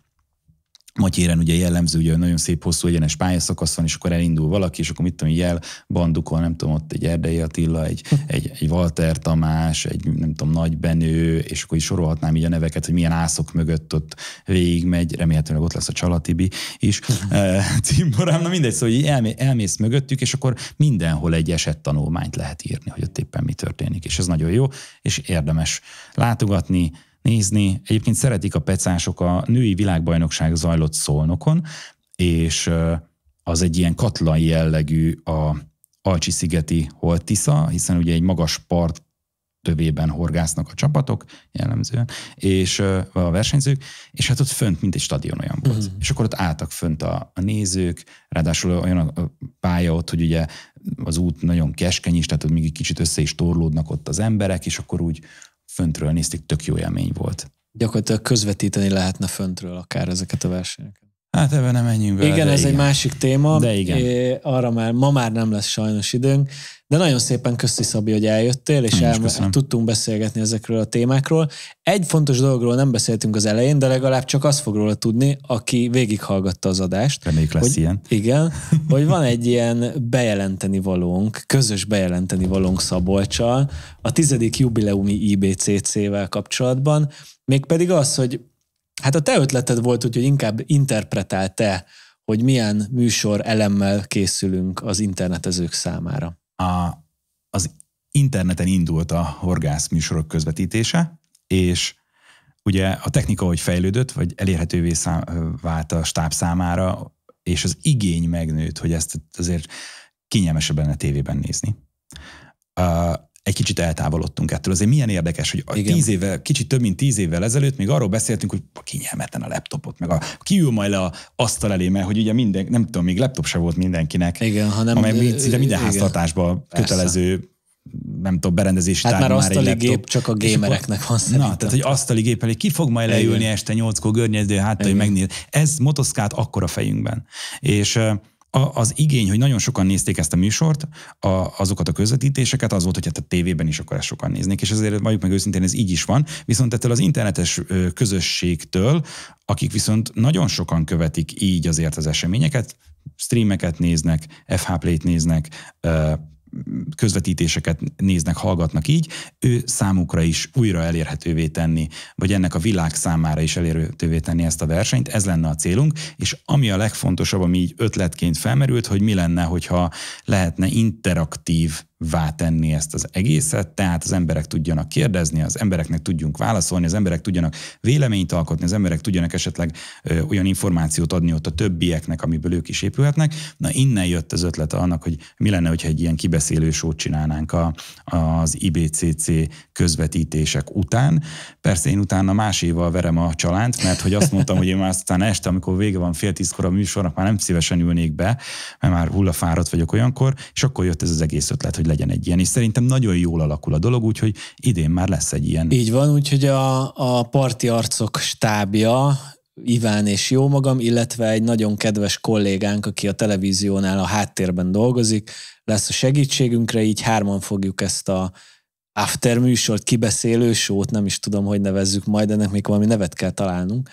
Matyéren ugye jellemző, ugye nagyon szép hosszú egyenes pályaszakasz van, és akkor elindul valaki, és akkor mit tudom, jel, bandukol, nem tudom, ott egy Erdei Attila, egy, egy, egy Walter Tamás, egy nem tudom, Nagy Benő, és akkor is sorolhatnám így a neveket, hogy milyen ászok mögött ott végigmegy, remélhetőleg ott lesz a Csalatibi is, eh, címborám, na mindegy, szóval elmé, elmész mögöttük, és akkor mindenhol egy esett tanulmányt lehet írni, hogy ott éppen mi történik, és ez nagyon jó, és érdemes látogatni, nézni. Egyébként szeretik a pecások, a női világbajnokság zajlott szolnokon, és az egy ilyen katlan jellegű a Alcsi-szigeti holtisza, hiszen ugye egy magas part tövében horgásznak a csapatok, jellemzően, és a versenyzők, és hát ott fönt, mint egy stadion olyan volt. Uh-huh. És akkor ott álltak fönt a, a nézők, ráadásul olyan a pálya ott, hogy ugye az út nagyon keskeny is, tehát ott még egy kicsit össze is torlódnak ott az emberek, és akkor úgy föntről néztük, tök jó élmény volt. Gyakorlatilag közvetíteni lehetne föntről akár ezeket a versenyeket. Hát ebben nem menjünk bele. Igen, ez igen. egy másik téma. De igen. É, arra már ma már nem lesz sajnos időnk. De nagyon szépen köszi Szabi, hogy eljöttél, és el, tudtunk beszélgetni ezekről a témákról. Egy fontos dologról nem beszéltünk az elején, de legalább csak azt fog róla tudni, aki végighallgatta az adást. Reméljük lesz hogy, ilyen. Igen, hogy van egy ilyen bejelenteni valónk, közös bejelenteni valónk Szabolcsal, a tizedik jubileumi IBCC-vel kapcsolatban, mégpedig az, hogy hát a te ötleted volt, hogy inkább interpretál te, hogy milyen műsor elemmel készülünk az internetezők számára a, az interneten indult a horgász műsorok közvetítése, és ugye a technika, hogy fejlődött, vagy elérhetővé szám, vált a stáb számára, és az igény megnőtt, hogy ezt azért kényelmesebb lenne tévében nézni egy kicsit eltávolodtunk ettől. Azért milyen érdekes, hogy a Igen. tíz évvel, kicsit több mint tíz évvel ezelőtt még arról beszéltünk, hogy kinyelmeten a laptopot, meg a, kiül majd le a asztal elé, mert hogy ugye minden, nem tudom, még laptop se volt mindenkinek. Igen, hanem... Amely szinte minden háztartásban kötelező nem tudom, berendezési hát már, asztali már egy gép csak a gémereknek van szerintem. Na, tehát, hogy asztali gép elég. ki fog majd leülni Igen. este nyolckor környező háttal, hogy megnéz. Ez motoszkált akkor a fejünkben. És a, az igény, hogy nagyon sokan nézték ezt a műsort, a, azokat a közvetítéseket, az volt, hogy hát a tévében is akkor ezt sokan néznék, és ezért majd meg őszintén, ez így is van, viszont ettől az internetes közösségtől, akik viszont nagyon sokan követik így azért az eseményeket, streameket néznek, FH Play-t néznek, közvetítéseket néznek, hallgatnak így, ő számukra is újra elérhetővé tenni, vagy ennek a világ számára is elérhetővé tenni ezt a versenyt, ez lenne a célunk, és ami a legfontosabb, ami így ötletként felmerült, hogy mi lenne, hogyha lehetne interaktív vá tenni ezt az egészet, tehát az emberek tudjanak kérdezni, az embereknek tudjunk válaszolni, az emberek tudjanak véleményt alkotni, az emberek tudjanak esetleg ö, olyan információt adni ott a többieknek, amiből ők is épülhetnek. Na innen jött az ötlete annak, hogy mi lenne, hogyha egy ilyen kibeszélő sót csinálnánk a, az IBCC közvetítések után. Persze én utána más évvel verem a csalánt, mert hogy azt mondtam, hogy én már aztán este, amikor vége van fél tízkor a műsornak, már nem szívesen ülnék be, mert már hullafáradt vagyok olyankor, és akkor jött ez az egész ötlet, hogy legyen egy ilyen, és szerintem nagyon jól alakul a dolog, úgyhogy idén már lesz egy ilyen. Így van, úgyhogy a, a parti arcok stábja Iván és jó magam, illetve egy nagyon kedves kollégánk, aki a televíziónál a háttérben dolgozik, lesz a segítségünkre, így hárman fogjuk ezt a after műsort, kibeszélő sót, nem is tudom, hogy nevezzük majd, ennek még valami nevet kell találnunk,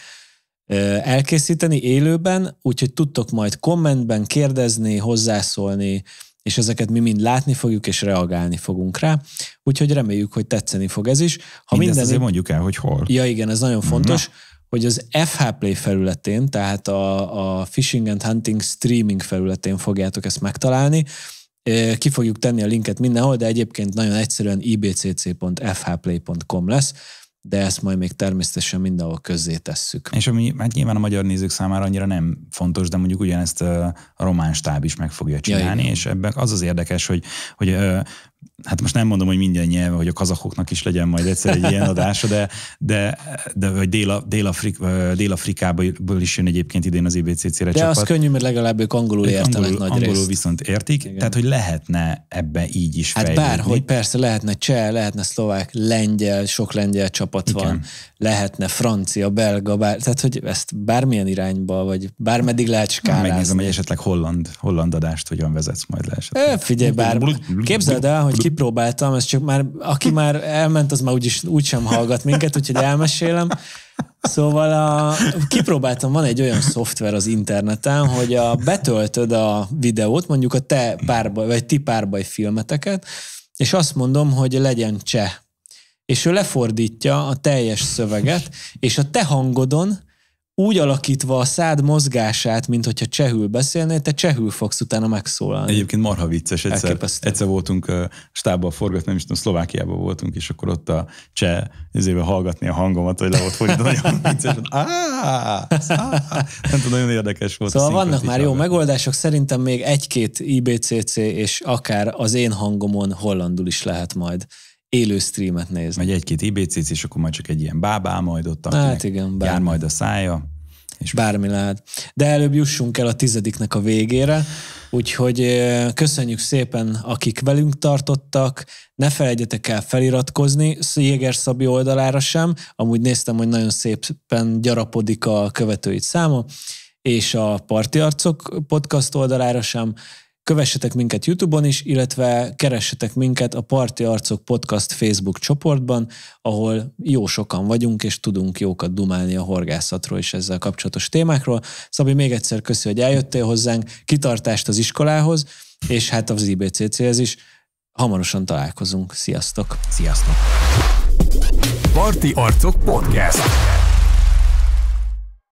elkészíteni élőben, úgyhogy tudtok majd kommentben kérdezni, hozzászólni, és ezeket mi mind látni fogjuk, és reagálni fogunk rá. Úgyhogy reméljük, hogy tetszeni fog ez is. Ha Mindezt minden... azért mondjuk el, hogy hol. Ja, igen, ez nagyon fontos. Na hogy az FH Play felületén, tehát a, a Fishing and Hunting streaming felületén fogjátok ezt megtalálni. Ki fogjuk tenni a linket mindenhol, de egyébként nagyon egyszerűen ibcc.fhplay.com lesz de ezt majd még természetesen mindenhol közzé tesszük. És ami hát nyilván a magyar nézők számára annyira nem fontos, de mondjuk ugyanezt a román stáb is meg fogja csinálni, ja, és ebben az az érdekes, hogy, hogy hát most nem mondom, hogy minden nyelven, hogy a kazakoknak is legyen majd egyszer egy ilyen adása, de, de, de hogy Dél-Afrik, Dél-Afrikából is jön egyébként idén az IBCC-re De csapat. az könnyű, mert legalább ők angolul értenek angolul, nagy angolul részt. viszont értik, Igen. tehát hogy lehetne ebbe így is Hát fejlődni. bárhogy, persze lehetne cseh, lehetne szlovák, lengyel, sok lengyel csapat Igen. van, lehetne francia, belga, bár, tehát hogy ezt bármilyen irányba, vagy bármeddig lehet skálázni. Megnézem, hogy esetleg holland, holland adást hogyan vezetsz majd le esetleg. É, figyelj, bár képzeld el, hogy Amúgy kipróbáltam, ez csak már, aki már elment, az már úgyis úgysem hallgat minket, úgyhogy elmesélem. Szóval a, kipróbáltam, van egy olyan szoftver az interneten, hogy a, betöltöd a videót, mondjuk a te párbaj, vagy ti párbaj filmeteket, és azt mondom, hogy legyen cseh. És ő lefordítja a teljes szöveget, és a te hangodon úgy alakítva a szád mozgását, mint hogyha csehül beszélnél, te csehül fogsz utána megszólalni. Egyébként marha vicces. Egyszer, egyszer voltunk stábban forgatni, nem is tudom, Szlovákiában voltunk, és akkor ott a cseh ezébe hallgatni a hangomat, hogy le volt fordítva, nagyon vicces. Áá, áá. Nem tudom, nagyon érdekes volt. Szóval vannak már jó megoldások, szerintem még egy-két IBCC, és akár az én hangomon hollandul is lehet majd élő streamet nézni. Vagy egy-két IBCC, és akkor majd csak egy ilyen bábá majd ott, hát igen, bármi. jár majd a szája. És bármi lehet. De előbb jussunk el a tizediknek a végére, úgyhogy köszönjük szépen, akik velünk tartottak, ne felejtjetek el feliratkozni, Jéger Szabi oldalára sem, amúgy néztem, hogy nagyon szépen gyarapodik a követőit száma, és a Parti Arcok podcast oldalára sem, Kövessetek minket YouTube-on is, illetve keressetek minket a Parti Arcok Podcast Facebook csoportban, ahol jó sokan vagyunk, és tudunk jókat dumálni a horgászatról és ezzel kapcsolatos témákról. Szabi, még egyszer köszi, hogy eljöttél hozzánk, kitartást az iskolához, és hát az IBCC-hez is. Hamarosan találkozunk. Sziasztok! Sziasztok! Parti Arcok Podcast